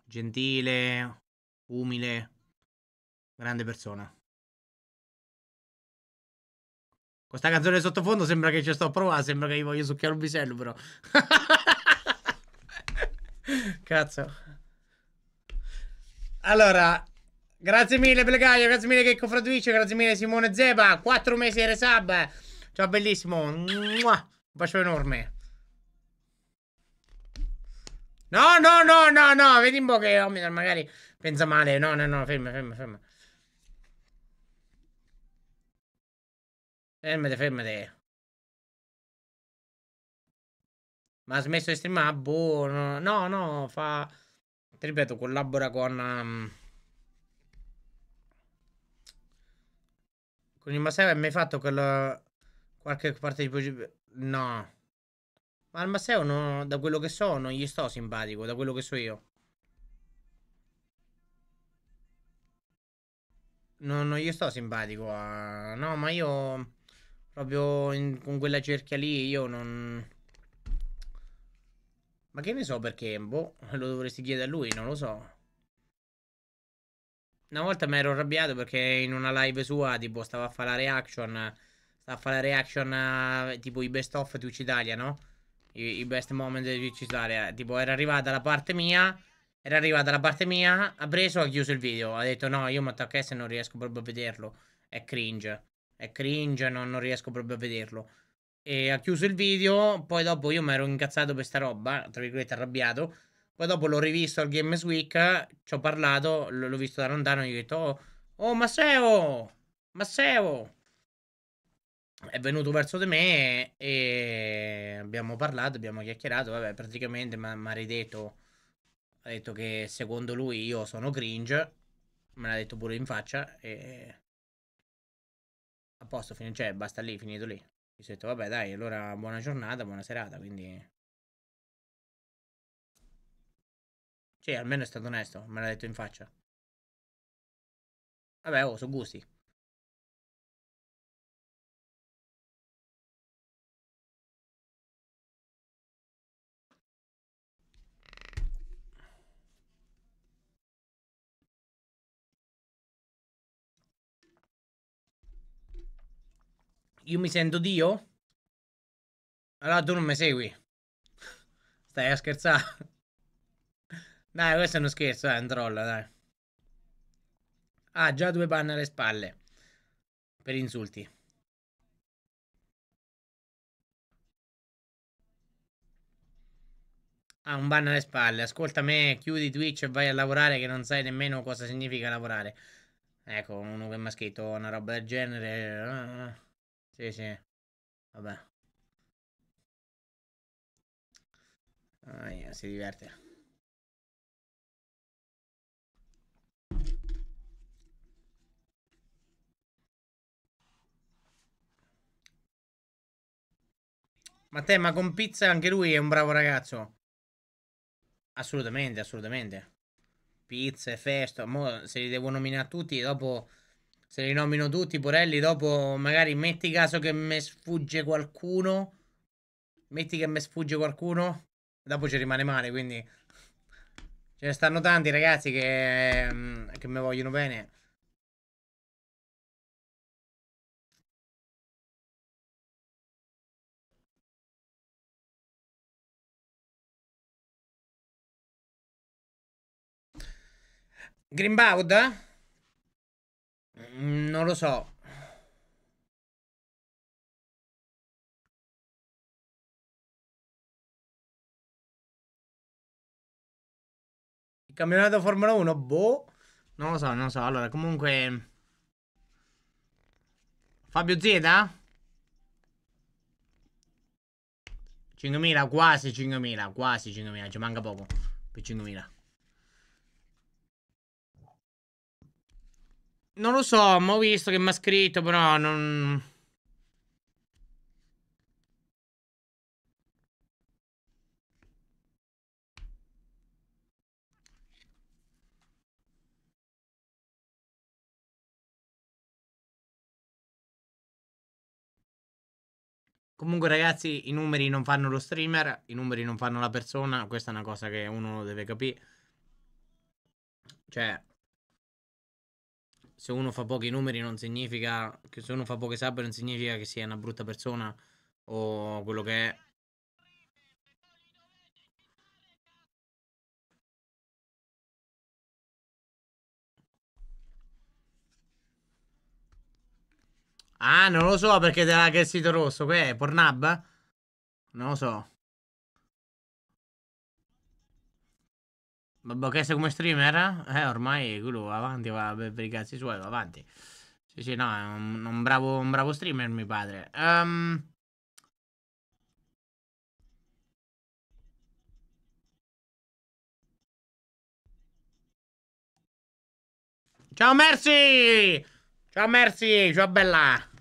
Gentile, umile, grande persona. Questa canzone sottofondo sembra che ci sto a provare, sembra che io voglio succhiare un bisello, però. [laughs] Cazzo. Allora, grazie mille Plegaio, grazie mille che confraduisce, grazie mille Simone Zeba, 4 mesi di resub. Ciao bellissimo. Mua. Un bacio enorme. No, no, no, no, no. Vedi un po' che Omnidor magari pensa male. No, no, no. Ferma, ferma, ferma. Fermate, fermate. Ma ha smesso di streamare? Ah, boh, no, no, no fa... Ti ripeto, collabora con... Um... Con il Masera mi hai fatto quel... Qualche parte di... No. Ma al Maseo, no, da quello che so, non gli sto simpatico, da quello che so io. No, non gli sto simpatico. A... No, ma io... Proprio in... con quella cerchia lì, io non... Ma che ne so perché, boh, lo dovresti chiedere a lui, non lo so. Una volta mi ero arrabbiato perché in una live sua, tipo, stava a fare la reaction a fare reaction a, tipo i best of Twitch Italia, no? I, I, best moment di Twitch Italia. Tipo era arrivata la parte mia, era arrivata la parte mia, ha preso, ha chiuso il video, ha detto no, io mi attacco e non riesco proprio a vederlo. È cringe, è cringe, no, non riesco proprio a vederlo. E ha chiuso il video, poi dopo io mi ero incazzato per sta roba, tra virgolette arrabbiato. Poi dopo l'ho rivisto al Games Week, ci ho parlato, l'ho visto da lontano e gli ho detto oh, oh Masseo, Masseo è venuto verso di me e abbiamo parlato, abbiamo chiacchierato, vabbè, praticamente mi ha ridetto, ha detto che secondo lui io sono cringe, me l'ha detto pure in faccia e a posto, fin- cioè basta lì, finito lì. Mi ho detto vabbè dai, allora buona giornata, buona serata, quindi... Sì, almeno è stato onesto, me l'ha detto in faccia. Vabbè, oh, sono gusti. Io mi sento Dio? Allora tu non mi segui. Stai a scherzare? Dai, questo è uno scherzo, eh, è un troll, dai. Ah, già due panne alle spalle. Per insulti. Ah, un ban alle spalle. Ascolta me, chiudi Twitch e vai a lavorare che non sai nemmeno cosa significa lavorare. Ecco, uno che mi ha scritto una roba del genere. Eh, eh, sì, sì. Vabbè. Ah, si diverte. Ma te, ma con pizza anche lui è un bravo ragazzo. Assolutamente, assolutamente. Pizza e festa. Mo se li devo nominare tutti, dopo se li nomino tutti, Porelli, dopo magari metti caso che mi sfugge qualcuno. Metti che mi sfugge qualcuno. Dopo ci rimane male, quindi... Ce ne stanno tanti ragazzi che, mm, che mi vogliono bene. Grimbaud? Mm, non lo so. Il campionato Formula 1? Boh. Non lo so, non lo so. Allora, comunque... Fabio Zeta? 5.000, quasi 5.000, quasi 5.000. Ci manca poco per 5.000. Non lo so, ma ho visto che mi ha scritto, però non... Comunque, ragazzi, i numeri non fanno lo streamer, i numeri non fanno la persona. Questa è una cosa che uno deve capire. Cioè, se uno fa pochi numeri non significa che se uno fa poche sub non significa che sia una brutta persona o quello che è. Ah, non lo so perché te l'ha il sito rosso, che è Pornhub? Non lo so. Babbo Chessa come streamer? Eh, ormai quello va avanti, va per, i cazzi suoi, va avanti. Sì, sì, no, è un, un, bravo, un bravo, streamer, mio padre. Um... Ciao merci! Ciao Mercy, ciao bella!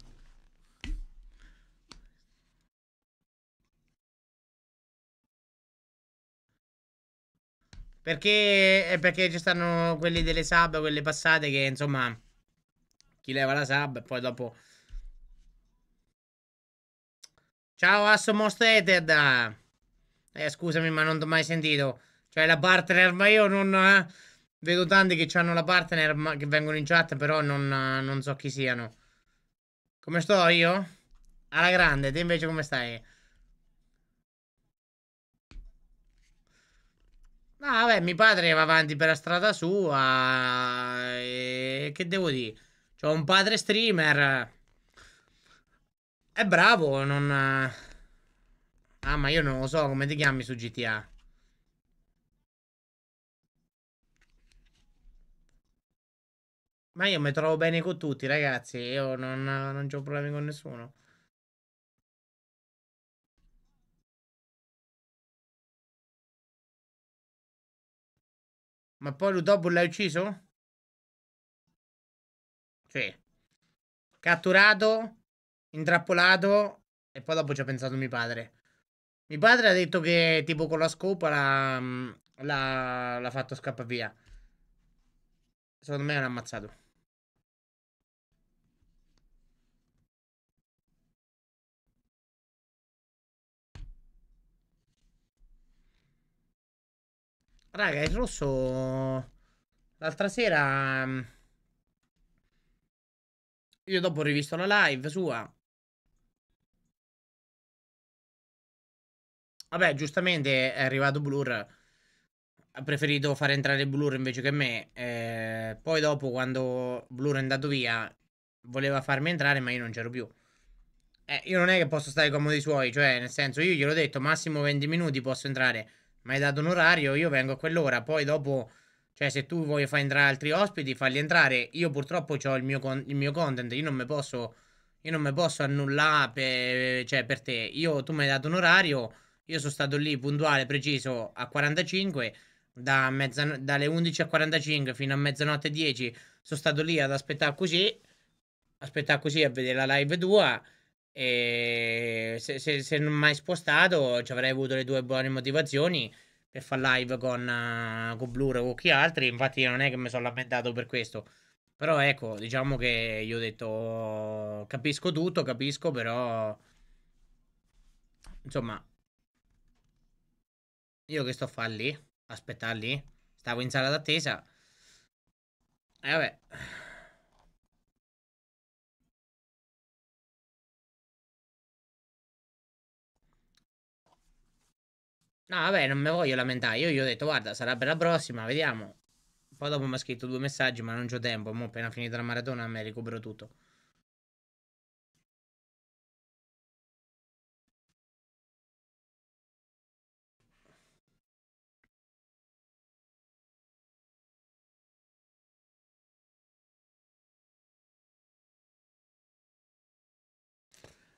Perché, eh, perché ci stanno quelli delle sub, quelle passate che insomma chi leva la sub e poi dopo... Ciao Asso Mostated! Eh, scusami ma non ti ho mai sentito. Cioè la partner, ma io non... Eh, vedo tanti che hanno la partner ma, che vengono in chat però non, non so chi siano. Come sto io? Alla grande, te invece come stai? Ah, vabbè, mio padre va avanti per la strada sua. E... Che devo dire? C'ho un padre streamer. È bravo, non... Ah, ma io non lo so come ti chiami su GTA. Ma io mi trovo bene con tutti, ragazzi. Io non, non ho problemi con nessuno. Ma poi Ludobul l'hai ucciso? Sì. Catturato, intrappolato e poi dopo ci ha pensato mio padre. Mio padre ha detto che tipo con la scopa l'ha, mm, l'ha fatto scappare via. Secondo me l'ha ammazzato. Raga, il rosso... L'altra sera... Mm, io dopo ho rivisto la live sua. Vabbè, giustamente è arrivato Blur. Ha preferito far entrare Blur invece che me. Eh, poi dopo, quando Blur è andato via, voleva farmi entrare, ma io non c'ero più. Eh, io non è che posso stare comodi suoi, cioè, nel senso, io gliel'ho detto, massimo 20 minuti posso entrare mi hai dato un orario, io vengo a quell'ora, poi dopo... Cioè, se tu vuoi far entrare altri ospiti, falli entrare. Io purtroppo ho il mio, con- il mio content, io non mi posso... Io non me posso annullare per, cioè, per te. Io, tu mi hai dato un orario, io sono stato lì puntuale, preciso, a 45, da mezzan- dalle 11 a 45 fino a mezzanotte 10, sono stato lì ad aspettare così, aspettare così a vedere la live 2 e se, se, se non mai spostato, ci avrei avuto le due buone motivazioni per fare live con, uh, con Blur o chi altri. Infatti, non è che mi sono lamentato per questo. Però ecco, diciamo che io ho detto capisco tutto, capisco, però insomma io che sto a fare lì, aspettar lì, stavo in sala d'attesa. E eh, vabbè, No, vabbè, non mi voglio lamentare. Io gli ho detto, guarda, sarà per la prossima, vediamo. Poi dopo mi ha scritto due messaggi, ma non c'ho tempo. Mo' appena finita la maratona me recupero tutto.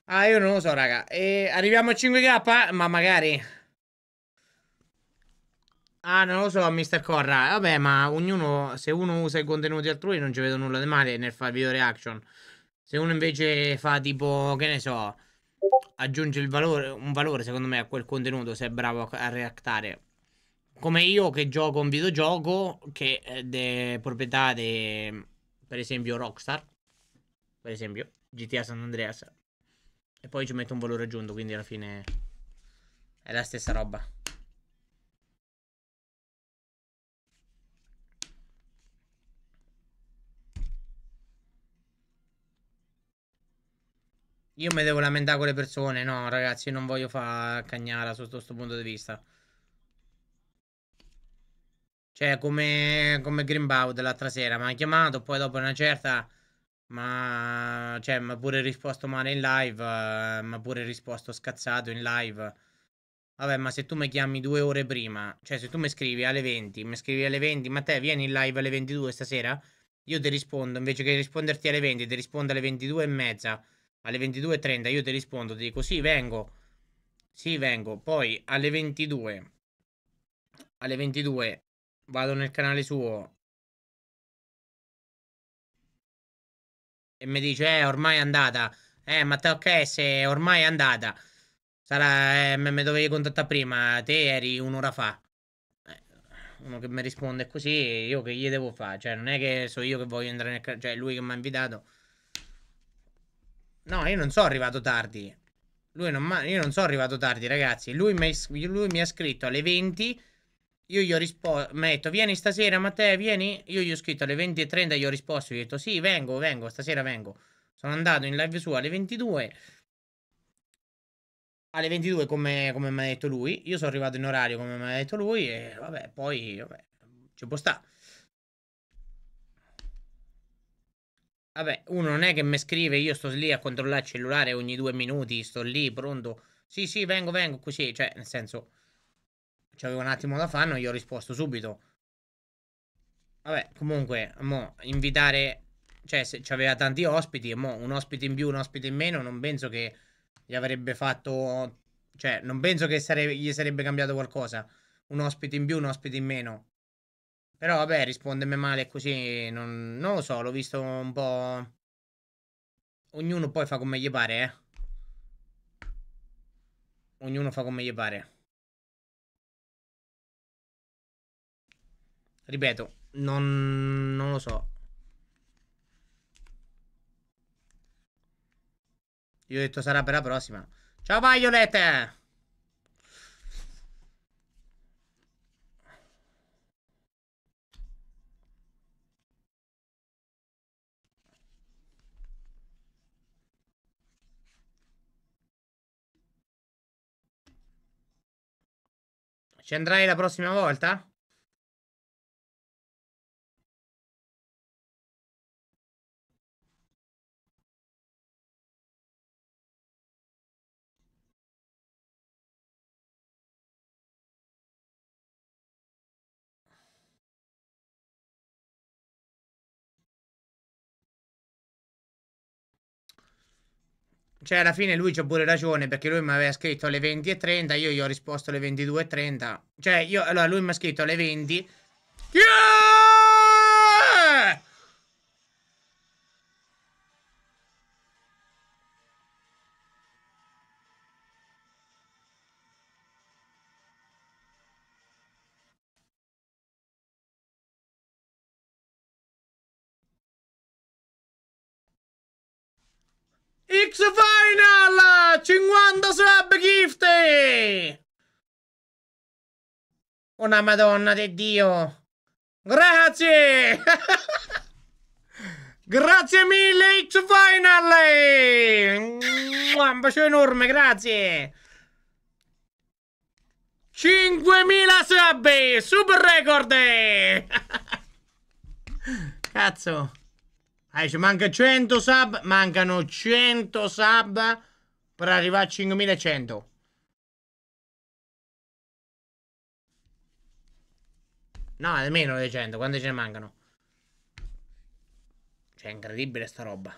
Ah, io non lo so, raga. E arriviamo a 5k, ma magari Ah, non lo so, Mr. Corra. Vabbè, ma ognuno, se uno usa i contenuti altrui, non ci vedo nulla di male nel fare video reaction. Se uno invece fa tipo, che ne so, aggiunge il valore, un valore secondo me a quel contenuto, se è bravo a reactare. Come io che gioco un videogioco che è proprietà di, per esempio, Rockstar. Per esempio, GTA San Andreas. E poi ci metto un valore aggiunto, quindi alla fine è la stessa roba. Io mi devo lamentare con le persone, no ragazzi, io non voglio far cagnara sotto questo punto di vista. Cioè, come, come Greenbaud l'altra sera, mi ha chiamato, poi dopo una certa... Ma cioè, mi ha pure risposto male in live, uh, eh, mi pure risposto scazzato in live. Vabbè, ma se tu mi chiami due ore prima, cioè se tu mi scrivi alle 20, mi scrivi alle 20, ma te vieni in live alle 22 stasera, io ti rispondo, invece che risponderti alle 20, ti rispondo alle 22 e mezza alle 22.30 io ti rispondo, ti dico sì, vengo, sì, vengo, poi alle 22, alle 22 vado nel canale suo e mi dice, eh, ormai è andata, eh, ma te ok, se ormai è andata, sarà, eh, mi dovevi contattare prima, te eri un'ora fa. Eh, uno che mi risponde così, io che gli devo fare? Cioè, non è che so io che voglio entrare nel canale, cioè, lui che mi ha invitato No, io non sono arrivato tardi. Lui non ma... Io non sono arrivato tardi, ragazzi. Lui mi, Lui mi ha scritto alle 20. Io gli ho risposto. Mi ha detto, vieni stasera, Matteo, vieni. Io gli ho scritto alle 20.30. Gli ho risposto. Gli ho detto, sì, vengo, vengo. Stasera vengo. Sono andato in live su alle 22. Alle 22, come, come mi ha detto lui. Io sono arrivato in orario, come mi ha detto lui. E vabbè, poi, vabbè, ci può stare. Vabbè, uno non è che mi scrive, io sto lì a controllare il cellulare ogni due minuti, sto lì pronto. Sì, sì, vengo, vengo, così, cioè, nel senso, c'avevo un attimo da fanno, gli ho risposto subito. Vabbè, comunque, mo, invitare, cioè, se c'aveva tanti ospiti, mo, un ospite in più, un ospite in meno, non penso che gli avrebbe fatto, cioè, non penso che sare... gli sarebbe cambiato qualcosa. Un ospite in più, un ospite in meno. Però vabbè, rispondermi male così, non, non lo so, l'ho visto un po'... Ognuno poi fa come gli pare, eh. Ognuno fa come gli pare. Ripeto, non, non lo so. Io ho detto sarà per la prossima. Ciao Violette! Ci andrai la prossima volta? Cioè, alla fine lui c'ha pure ragione, perché lui mi aveva scritto alle 20.30, io gli ho risposto alle 22.30. Cioè, io, allora, lui mi ha scritto alle 20. Yeah! X Final 50 sub gift una madonna di dio grazie [laughs] grazie mille X Final un bacio enorme grazie 5000 sub super record [laughs] cazzo Ah, ci manca 100 sub, mancano 100 sub per arrivare a 5100. No, almeno le 100, quante ce ne mancano? Cioè, è incredibile sta roba.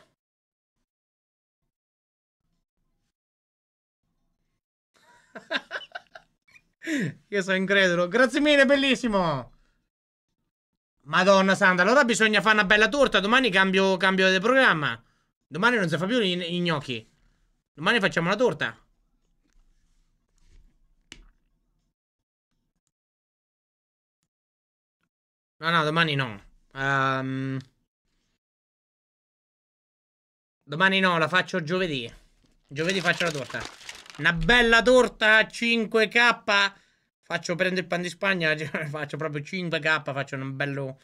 [laughs] Io sono incredulo. Grazie mille, bellissimo! Madonna santa, allora bisogna fare una bella torta. Domani cambio, cambio di programma. Domani non si fa più i gnocchi. Domani facciamo la torta. No, no, domani no. Um... Domani no, la faccio giovedì. Giovedì faccio la torta. Una bella torta 5K. Faccio prendere il pan di Spagna, [laughs] faccio proprio 5k, faccio un bello...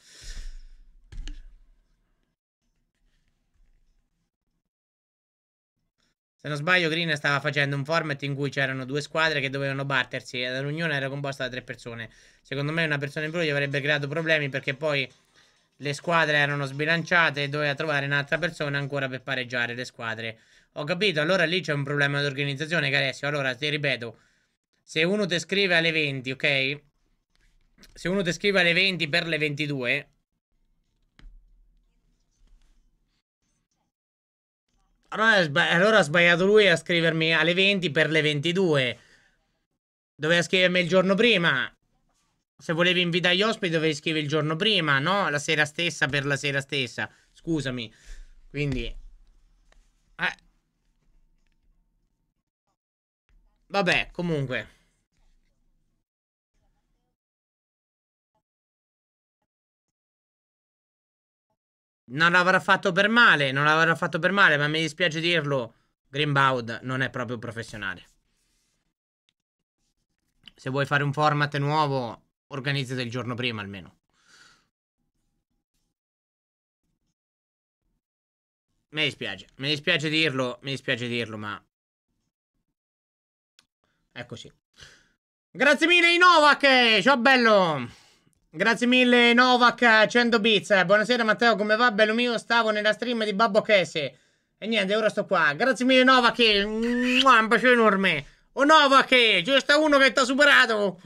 Se non sbaglio, Green stava facendo un format in cui c'erano due squadre che dovevano battersi e l'unione era composta da tre persone. Secondo me una persona in più gli avrebbe creato problemi perché poi le squadre erano sbilanciate e doveva trovare un'altra persona ancora per pareggiare le squadre. Ho capito, allora lì c'è un problema di organizzazione, Caressio. Allora, ti ripeto, se uno ti scrive alle 20, ok? Se uno ti scrive alle 20 per le 22, Allora, allora, ha sbagliato lui a scrivermi alle 20 per le 22. Doveva scrivermi il giorno prima. Se volevi invitare gli ospiti dovevi scrivere il giorno prima, no? La sera stessa per la sera stessa. Scusami. Quindi... Eh, Vabbè, comunque. Non l'avrà fatto per male, non l'avrà fatto per male, ma mi dispiace dirlo, Greenbaud non è proprio professionale. Se vuoi fare un format nuovo, organizzate il giorno prima almeno. Mi dispiace, mi dispiace dirlo, mi dispiace dirlo, ma Eccoci. Grazie mille Novak, ciao bello. Grazie mille Novak, 100 bits. Buonasera Matteo, come va? Bello mio, stavo nella stream di Babbo Chese. E niente, ora sto qua. Grazie mille Novak, un bacio enorme. Oh Novak, c'è sta uno che t'ha superato.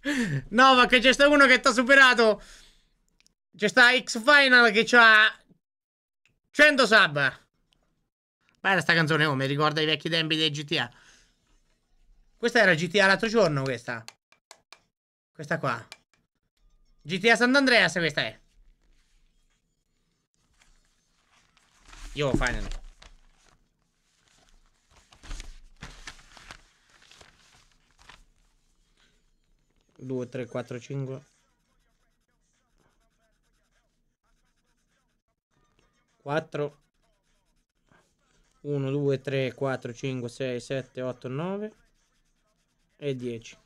[laughs] Novak, c'è sta uno che t'ha superato. C'è sta X Final che c'ha 100 sub. Bella sta canzone, oh, mi ricorda i vecchi tempi dei GTA. Questa era GTA l'altro giorno, questa. Questa qua. GTA Sant'Andreas questa è. Io, final. Due, tre, quattro, cinque. Quattro. Uno, due, tre, quattro, cinque, sei, sette, otto, nove e 10.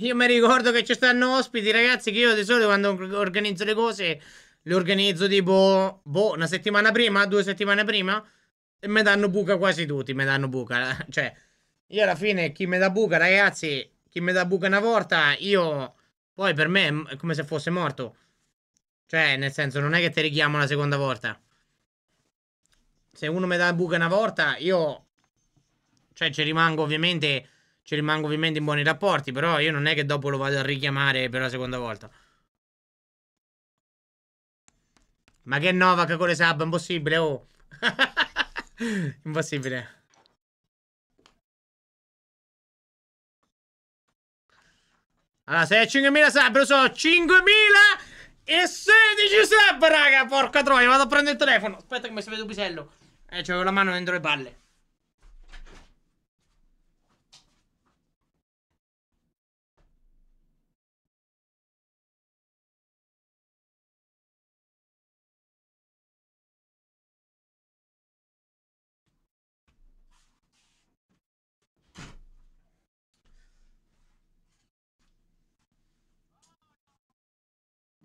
Io mi ricordo che ci stanno ospiti, ragazzi, che io di solito quando organizzo le cose le organizzo tipo boh, una settimana prima, due settimane prima. E me danno buca quasi tutti, me danno buca. [laughs] Cioè, io alla fine chi me dà buca, ragazzi, chi me dà buca una volta, io... Poi per me è come se fosse morto. Cioè, nel senso, non è che te richiamo la seconda volta. Se uno mi dà buca una volta, io... Cioè, ci rimango ovviamente... Ci rimango ovviamente in buoni rapporti, però io non è che dopo lo vado a richiamare per la seconda volta. Ma che Novak con le sub, impossibile, oh! [laughs] [laughs] Impossibile. Allora, se è 5.000 sub, lo so, sono 5.016 sub, raga, porca troia, vado a prendere il telefono. Aspetta che mi si vede un pisello. Eh, c'avevo la mano dentro le palle.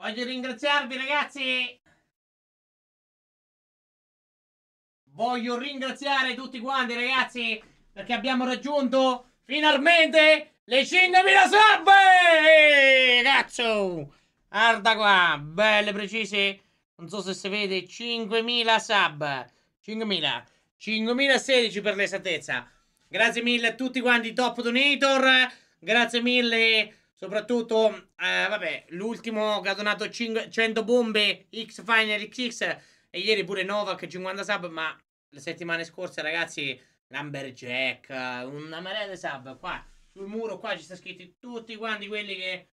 Voglio ringraziarvi ragazzi! Voglio ringraziare tutti quanti ragazzi perché abbiamo raggiunto finalmente le 5.000 sub! Cazzo! Guarda qua, belle precise. Non so se si vede 5.000 sub. 5.000. 5.016 per l'esattezza. Grazie mille a tutti quanti top donator. Grazie mille Soprattutto, eh, vabbè, l'ultimo che ha donato 100 bombe X Final XX e ieri pure Novak 50 sub, ma le settimane scorse, ragazzi, Lumberjack, una marea di sub qua sul muro qua ci sta scritti tutti quanti quelli che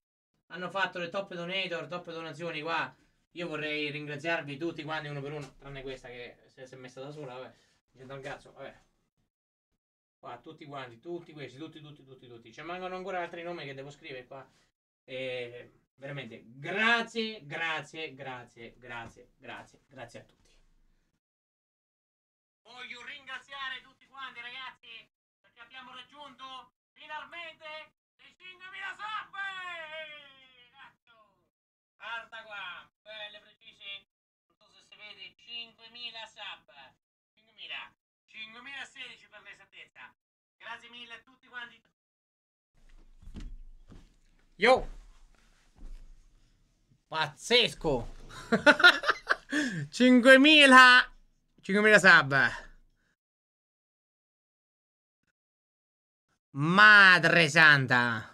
hanno fatto le top donator, top donazioni qua. Io vorrei ringraziarvi tutti quanti uno per uno, tranne questa che si è messa da sola, vabbè, dicendo un cazzo, vabbè. Qua, tutti quanti, tutti questi, tutti, tutti, tutti, tutti. Ci mancano ancora altri nomi che devo scrivere qua. E veramente grazie, grazie, grazie, grazie, grazie, grazie a tutti. Voglio ringraziare tutti quanti ragazzi perché abbiamo raggiunto finalmente le 5.000 sub! Guarda qua, belle precise, non so se si vede, 5.000 sub, 5.000. 5016 per l'esattezza. Grazie mille a tutti quanti. Yo! Pazzesco! 5000 [laughs] 5000 sub. Madre santa!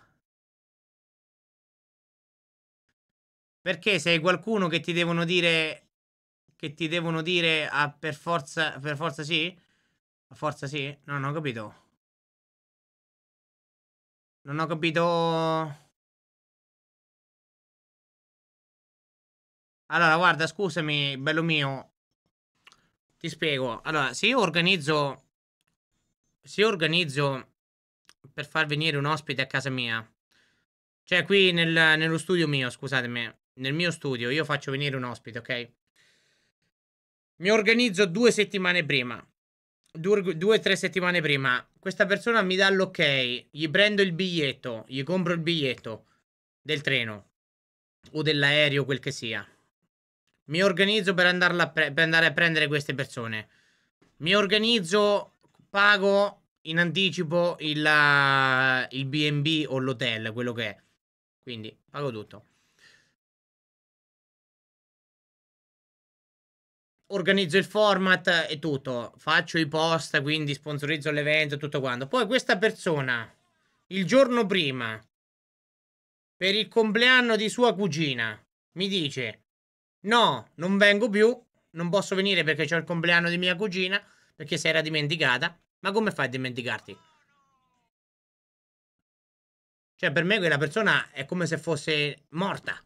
Perché sei qualcuno che ti devono dire che ti devono dire a ah, per forza per forza sì? A forza sì? No, non ho capito. Non ho capito... Allora, guarda, scusami, bello mio. Ti spiego. Allora, se io organizzo... Se io organizzo per far venire un ospite a casa mia, cioè qui nel, nello studio mio, scusatemi, nel mio studio io faccio venire un ospite, ok? Mi organizzo due settimane prima due o tre settimane prima, questa persona mi dà l'ok, gli prendo il biglietto, gli compro il biglietto del treno o dell'aereo, quel che sia. Mi organizzo per, a pre per andare a prendere queste persone. Mi organizzo, pago in anticipo il, uh, il BB o l'hotel, quello che è. Quindi pago tutto. organizzo il format e tutto, faccio i post, quindi sponsorizzo l'evento e tutto quanto. Poi questa persona, il giorno prima, per il compleanno di sua cugina, mi dice, no, non vengo più, non posso venire perché c'è il compleanno di mia cugina, perché si era dimenticata. Ma come fai a dimenticarti? Cioè, per me quella persona è come se fosse morta.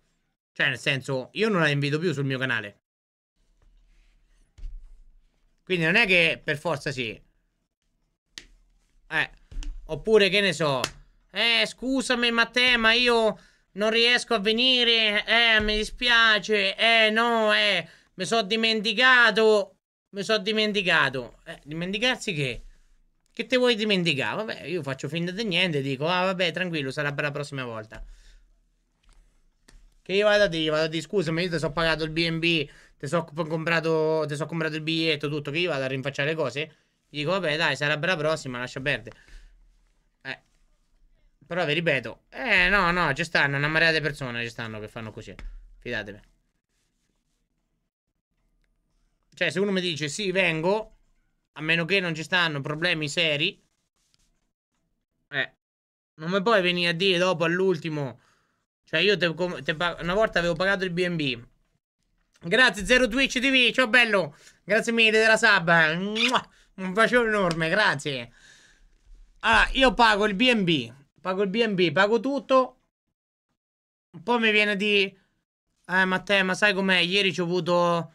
Cioè, nel senso, io non la invito più sul mio canale. Quindi non è che per forza sì. Eh. Oppure che ne so. Eh, scusami, ma te, ma io non riesco a venire. Eh, mi dispiace. Eh, no, eh. Mi sono dimenticato. Mi sono dimenticato. Eh, dimenticarsi che? Che te vuoi dimenticare? Vabbè, io faccio finta di niente. Dico, ah, vabbè, tranquillo, sarà per la prossima volta. Che io vado a dire, vado a dire, scusami, io ti sono pagato il BNB ti so comprato, so comprato il biglietto, tutto, che io vado a rinfacciare le cose. Gli dico, vabbè, dai, sarà la prossima, lascia perdere. Eh. Però vi ripeto, eh, no, no, ci stanno una marea di persone, ci stanno che fanno così. Fidatevi. Cioè, se uno mi dice, sì, vengo, a meno che non ci stanno problemi seri, eh, non mi puoi venire a dire dopo all'ultimo... Cioè, io te, te, una volta avevo pagato il BNB Grazie Zero Twitch TV, ciao bello. Grazie mille della sub. Un bacione enorme, grazie. Allora, io pago il BNB. Pago il BNB, pago tutto. Poi mi viene di... Eh, Matteo, ma sai com'è? Ieri ho avuto...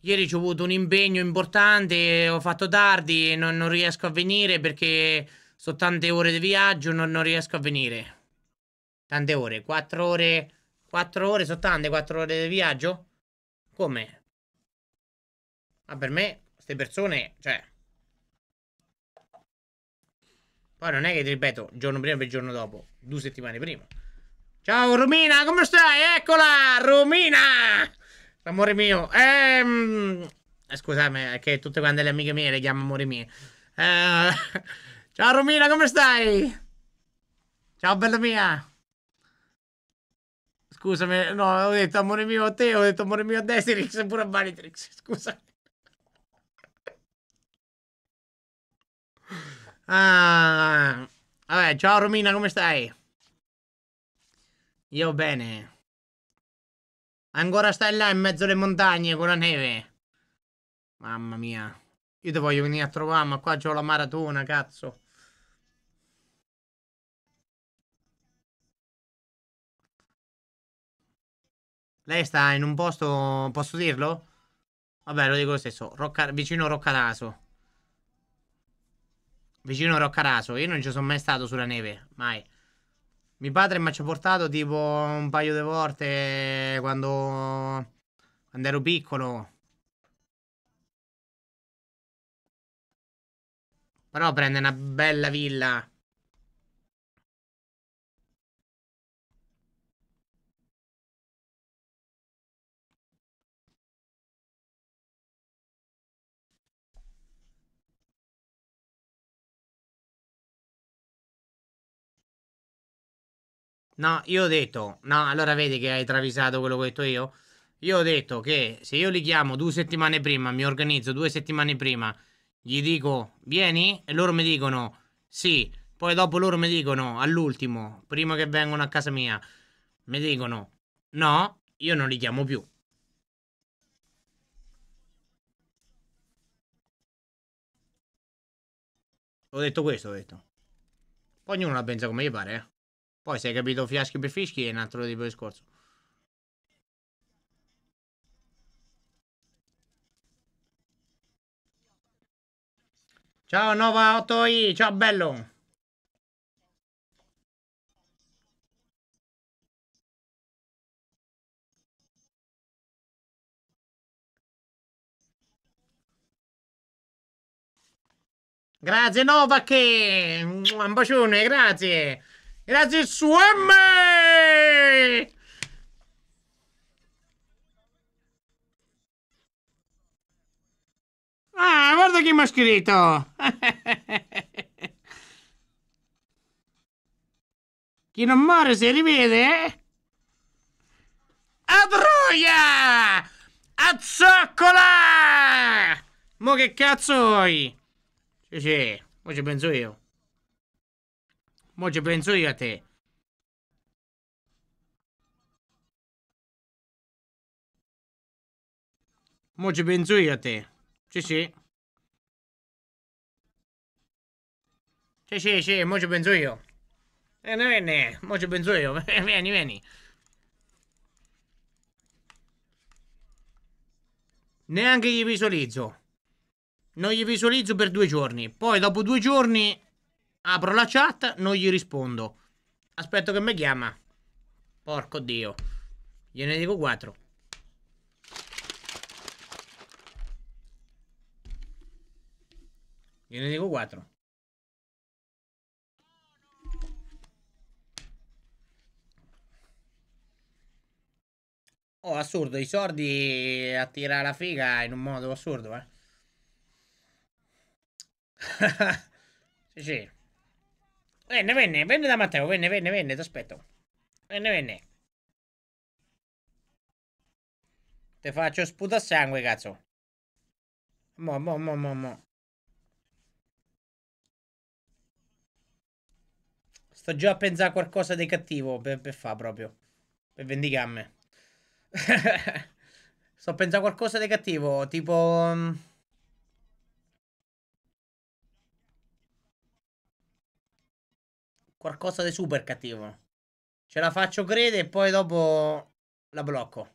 Ieri ho avuto un impegno importante, ho fatto tardi, non, non riesco a venire perché sono tante ore di viaggio, non, non riesco a venire. Tante ore, quattro ore... quattro ore, sono tante quattro ore di viaggio? Come? Ma ah, per me, queste persone, cioè... Poi non è che ti ripeto, giorno prima per giorno dopo, due settimane prima. Ciao Romina, come stai? Eccola, Romina! Amore mio, ehm... Eh, scusami, è che tutte quante le amiche mie le chiamo amore mie. Eh... [laughs] Ciao Romina, come stai? Ciao bella mia! Scusami, no, ho detto amore mio a te, ho detto amore mio a Destrix, e pure a Valitrix, scusa. Ah, vabbè, ciao Romina, come stai? Io bene. Ancora stai là in mezzo alle montagne con la neve. Mamma mia. Io ti voglio venire a trovare, ma qua c'ho la maratona, cazzo. Lei sta in un posto... Posso dirlo? Vabbè, lo dico lo stesso. Rocca... Vicino Roccaraso. Vicino Roccaraso. Io non ci sono mai stato sulla neve. Mai. Mio padre mi ci ha portato tipo un paio di volte quando... Quando ero piccolo. Però prende una bella villa. No, io ho detto, no, allora vedi che hai travisato quello che ho detto io. Io ho detto che se io li chiamo due settimane prima, mi organizzo due settimane prima, gli dico vieni e loro mi dicono sì, poi dopo loro mi dicono all'ultimo, prima che vengano a casa mia, mi dicono no, io non li chiamo più. Ho detto questo, ho detto. Poi ognuno la pensa come gli pare, eh. Poi se hai capito fiaschi per fischi è un altro tipo di discorso. Ciao Nova 8i, ciao bello. Grazie Nova che un bacione, grazie. Grazie il M! Ah, guarda chi mi ha scritto! [laughs] chi non muore si rivede, eh? A Troia! A zoccola! Mo che cazzo vuoi? Sì, sì, poi ci penso io. Mo' ci penso io a te. Mo' ci penso io a te. Sì, sì. Sì, sì, sì, mo' ci penso io. Vieni, eh, vieni, eh, mo' ci penso io. [laughs] vieni, vieni. Neanche gli visualizzo. Non gli visualizzo per due giorni. Poi dopo due giorni Apro la chat, non gli rispondo. Aspetto che mi chiama. Porco dio. Gliene dico 4. Gliene dico 4. Oh, assurdo, i sordi attira la figa in un modo assurdo, eh. [laughs] sì, sì. Venne, venne, venne da Matteo, venne, venne, venne, ti aspetto. Venne, venne. Te faccio sputa sangue, cazzo. Mo, mo, mo, mo, mo. Sto già a pensare a qualcosa di cattivo per, per fa proprio. Per vendicarmi. [laughs] Sto a pensare a qualcosa di cattivo, tipo... Mm, qualcosa di super cattivo. Ce la faccio crede e poi dopo la blocco.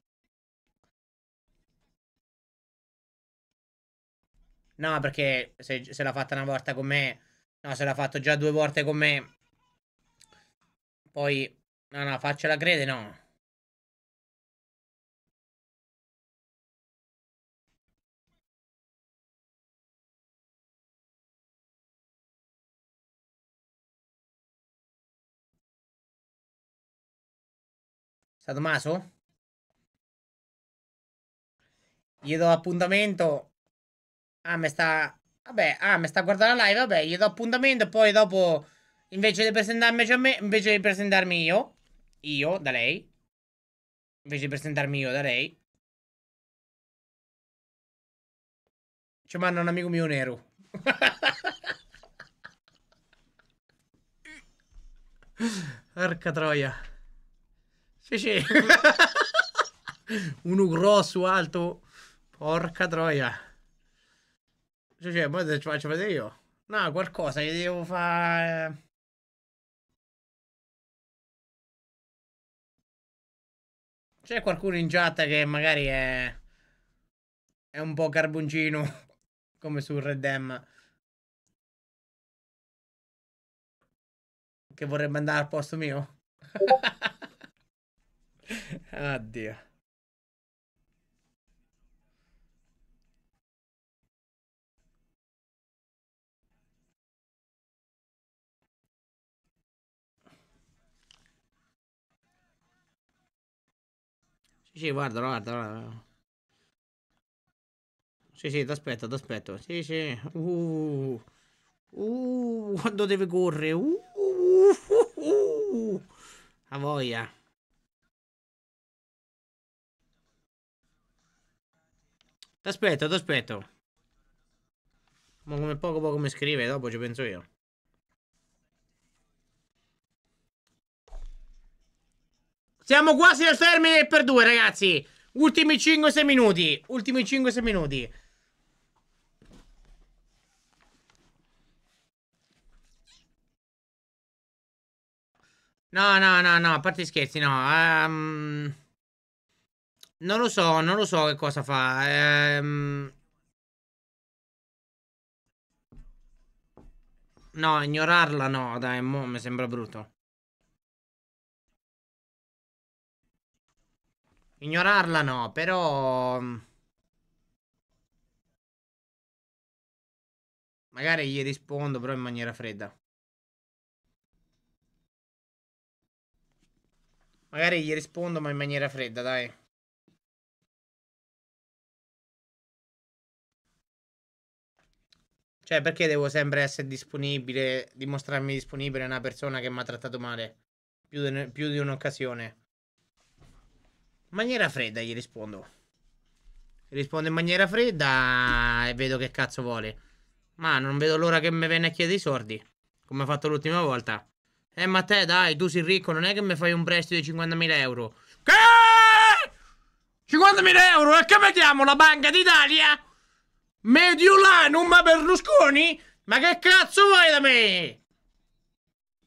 No, perché se, se l'ha fatta una volta con me... No, se l'ha fatto già due volte con me... Poi... No, no, faccela crede, no. da Tommaso? Gli do appuntamento. Ah, mi sta. Vabbè, ah, mi sta guardando la live. Vabbè, gli do appuntamento. Poi dopo, invece di presentarmi a me, invece di presentarmi io, io da lei, invece di presentarmi io da lei, ci manda un amico mio nero. Arca troia. Sì, [laughs] uno grosso, alto. Porca troia. Cioè, poi te ci faccio vedere io. No, qualcosa che devo fare... C'è qualcuno in chat che magari è... È un po' carboncino. [laughs] Come su Red Dem. Che vorrebbe andare al posto mio. [laughs] Addio. Sì, sì, guarda, guarda, guarda. Sì, sì, t'aspetto, t'aspetto. Sì, sì. Uh, uh, quando deve correre. Uh, uh, uh, uh. uh. A voglia. T'aspetto, t'aspetto. Ma come poco poco mi scrive, dopo ci penso io. Siamo quasi al termine per due, ragazzi. Ultimi 5-6 minuti. Ultimi 5-6 minuti. No, no, no, no, a parte scherzi, no. Um... Non lo so, non lo so che cosa fa. Ehm... No, ignorarla no, dai, mo mi sembra brutto. Ignorarla no, però... Mm, magari gli rispondo, però in maniera fredda. Magari gli rispondo, ma in maniera fredda, dai. Cioè, perché devo sempre essere disponibile, dimostrarmi disponibile a una persona che mi ha trattato male più di, più di un'occasione? In maniera fredda gli rispondo. Rispondo in maniera fredda e vedo che cazzo vuole. Ma non vedo l'ora che mi viene a chiedere i sordi. Come ha fatto l'ultima volta. Eh, ma te, dai, tu sei ricco, non è che mi fai un prestito di 50.000 euro. Che? 50.000 euro? E che mettiamo la Banca d'Italia? Mediolanum a Berlusconi? Ma che cazzo vuoi da me?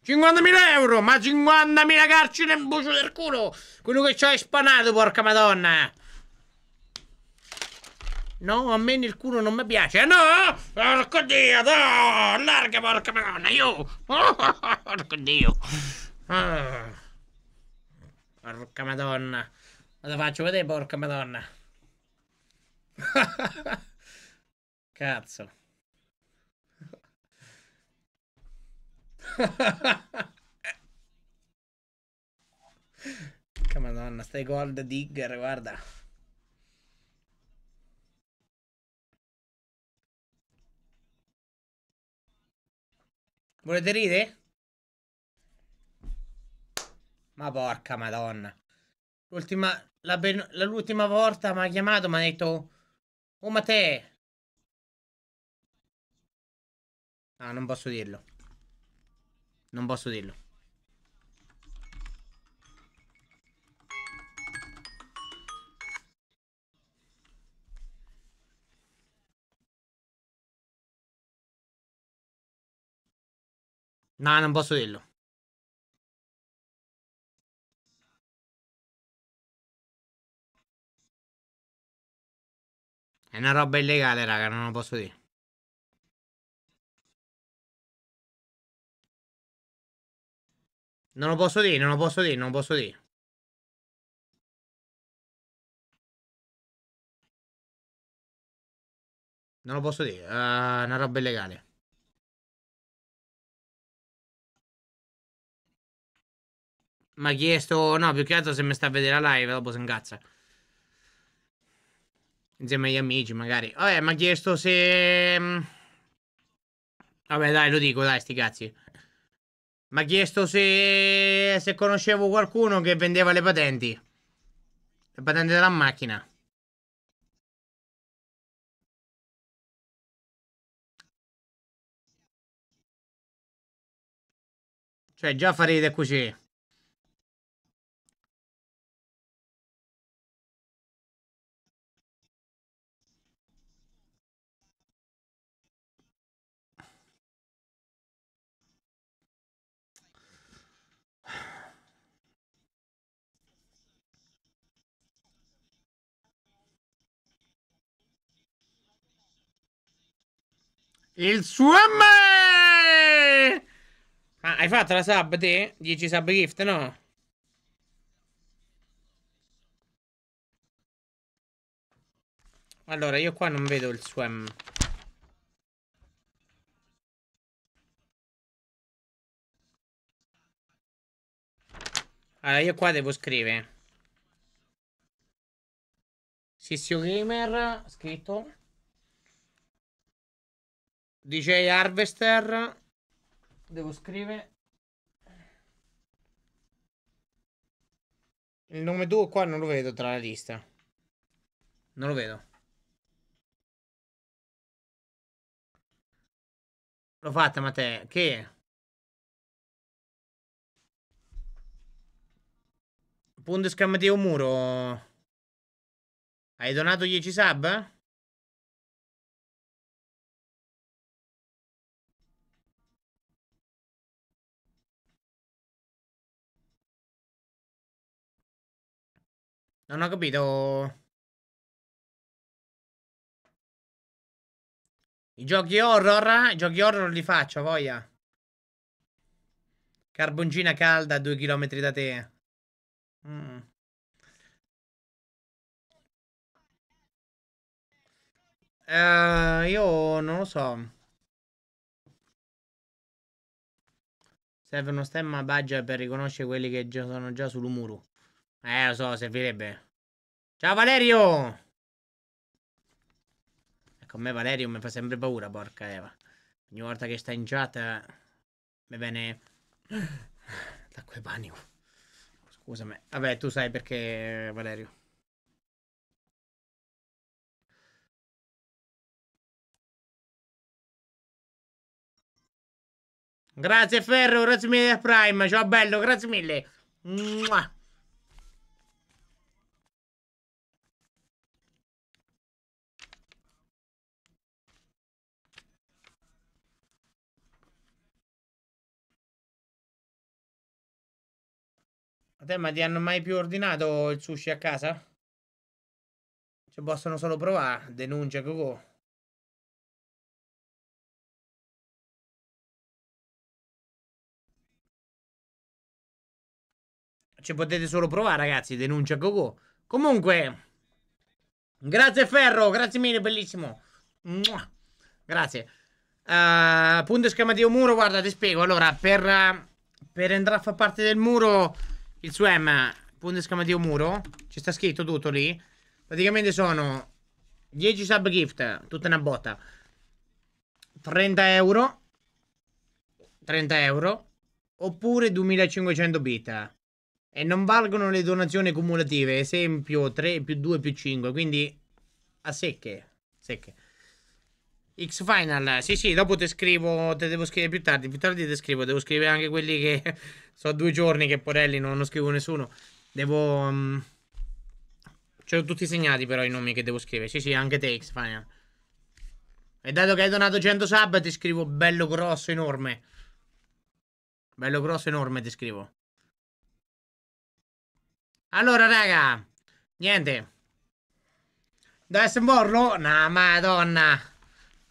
50.000 euro, ma 50.000 carci nel bucio del culo! Quello che ci hai spanato, porca madonna! No, a me nel culo non mi piace. Ah, no! Porco Dio, no! Larga, porca madonna, io! [laughs] Porco Dio! Ah. Porca madonna! Ma te faccio vedere, porca madonna! [laughs] Cazzo. [laughs] che madonna, stai gold digger, guarda. Volete ridere? Ma porca madonna. L'ultima, l'ultima volta mi ha chiamato, mi ha detto, oh ma te, Ah, non posso dirlo. Non posso dirlo. No, non posso dirlo. È una roba illegale, raga, non lo posso dire. Non lo posso dire, non lo posso dire, non lo posso dire. Non lo posso dire, uh, una roba illegale. Mi ha chiesto, no, più che altro se mi sta a vedere la live, dopo si incazza. Insieme agli amici, magari. Vabbè, mi ha chiesto se... Mm, Vabbè, dai, lo dico, dai, sti cazzi. Mi ha chiesto se, se conoscevo qualcuno che vendeva le patenti. Le patenti della macchina. Cioè, già farete così. Il suo me! Ma hai fatto la sub te? 10 sub gift, no? Allora, io qua non vedo il swam. Allora, io qua devo scrivere. Sissio Gamer, scritto. DJ Harvester. Devo scrivere. Il nome tuo qua non lo vedo tra la lista. Non lo vedo. L'ho fatta, ma te Che? Punto esclamativo muro. Hai donato 10 sub? Non ho capito. I giochi horror? Eh? I giochi horror li faccio, voglia. Carboncina calda a due chilometri da te. Mm. Uh, io non lo so. Serve uno stemma badge per riconoscere quelli che sono già sull'Umuru. Eh, lo so, servirebbe. Ciao Valerio! Ecco, a me Valerio mi fa sempre paura, porca Eva. Ogni volta che sta in chat eh, mi viene da quel panico. Scusami. Vabbè, tu sai perché, Valerio. Grazie Ferro, grazie mille Prime, ciao bello, grazie mille. Mua. A te, ma ti hanno mai più ordinato il sushi a casa? Ci possono solo provare, denuncia Coco. Ci potete solo provare, ragazzi, denuncia Coco. Comunque, grazie Ferro, grazie mille, bellissimo. Mua. Grazie. Uh, punto esclamativo muro, guarda, ti spiego. Allora, per, uh, per entrare a far parte del muro il suo M, punto esclamativo muro, ci sta scritto tutto lì. Praticamente sono 10 sub gift, tutta una botta. 30 euro. 30 euro. Oppure 2500 bit. E non valgono le donazioni cumulative, esempio 3 più 2 più 5, quindi a secche. Secche. X Final, sì, sì, dopo te scrivo, te devo scrivere più tardi, più tardi te scrivo, devo scrivere anche quelli che [laughs] so due giorni che porelli non, non scrivo nessuno. Devo um, mm, C'ho tutti segnati però i nomi che devo scrivere. Sì, sì, anche te X Final. E dato che hai donato 100 sub ti scrivo bello grosso enorme. Bello grosso enorme ti scrivo. Allora, raga, niente. Da essere un borlo? No, madonna.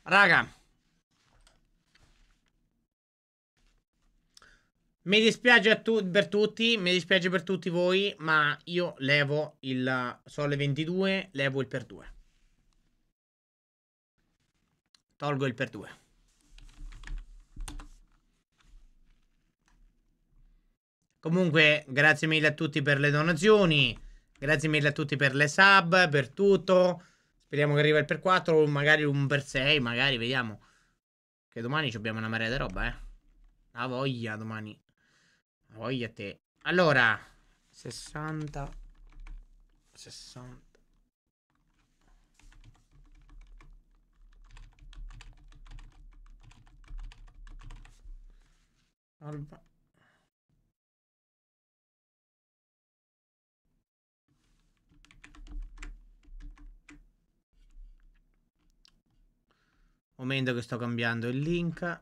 Raga. Mi dispiace tu per tutti, mi dispiace per tutti voi, ma io levo il... Sole 22, levo il per 2. Tolgo il per 2. Comunque, grazie mille a tutti per le donazioni, grazie mille a tutti per le sub, per tutto. Vediamo che arriva il per 4, magari un per 6, magari, vediamo. Che domani abbiamo una marea di roba, eh. La voglia domani. La voglia te. Allora, 60. 60. Alba. Momento che sto cambiando il link.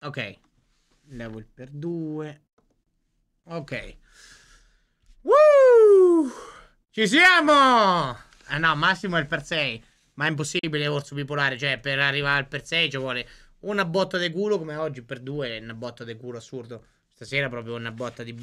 Ok. Level per 2. Ok. Woo! Ci siamo! Ah no, massimo è il per 6. Ma è impossibile orso bipolare. Cioè, per arrivare al per 6 ci vuole una botta di culo come oggi per 2. Una botta di culo assurdo. Stasera proprio una botta di...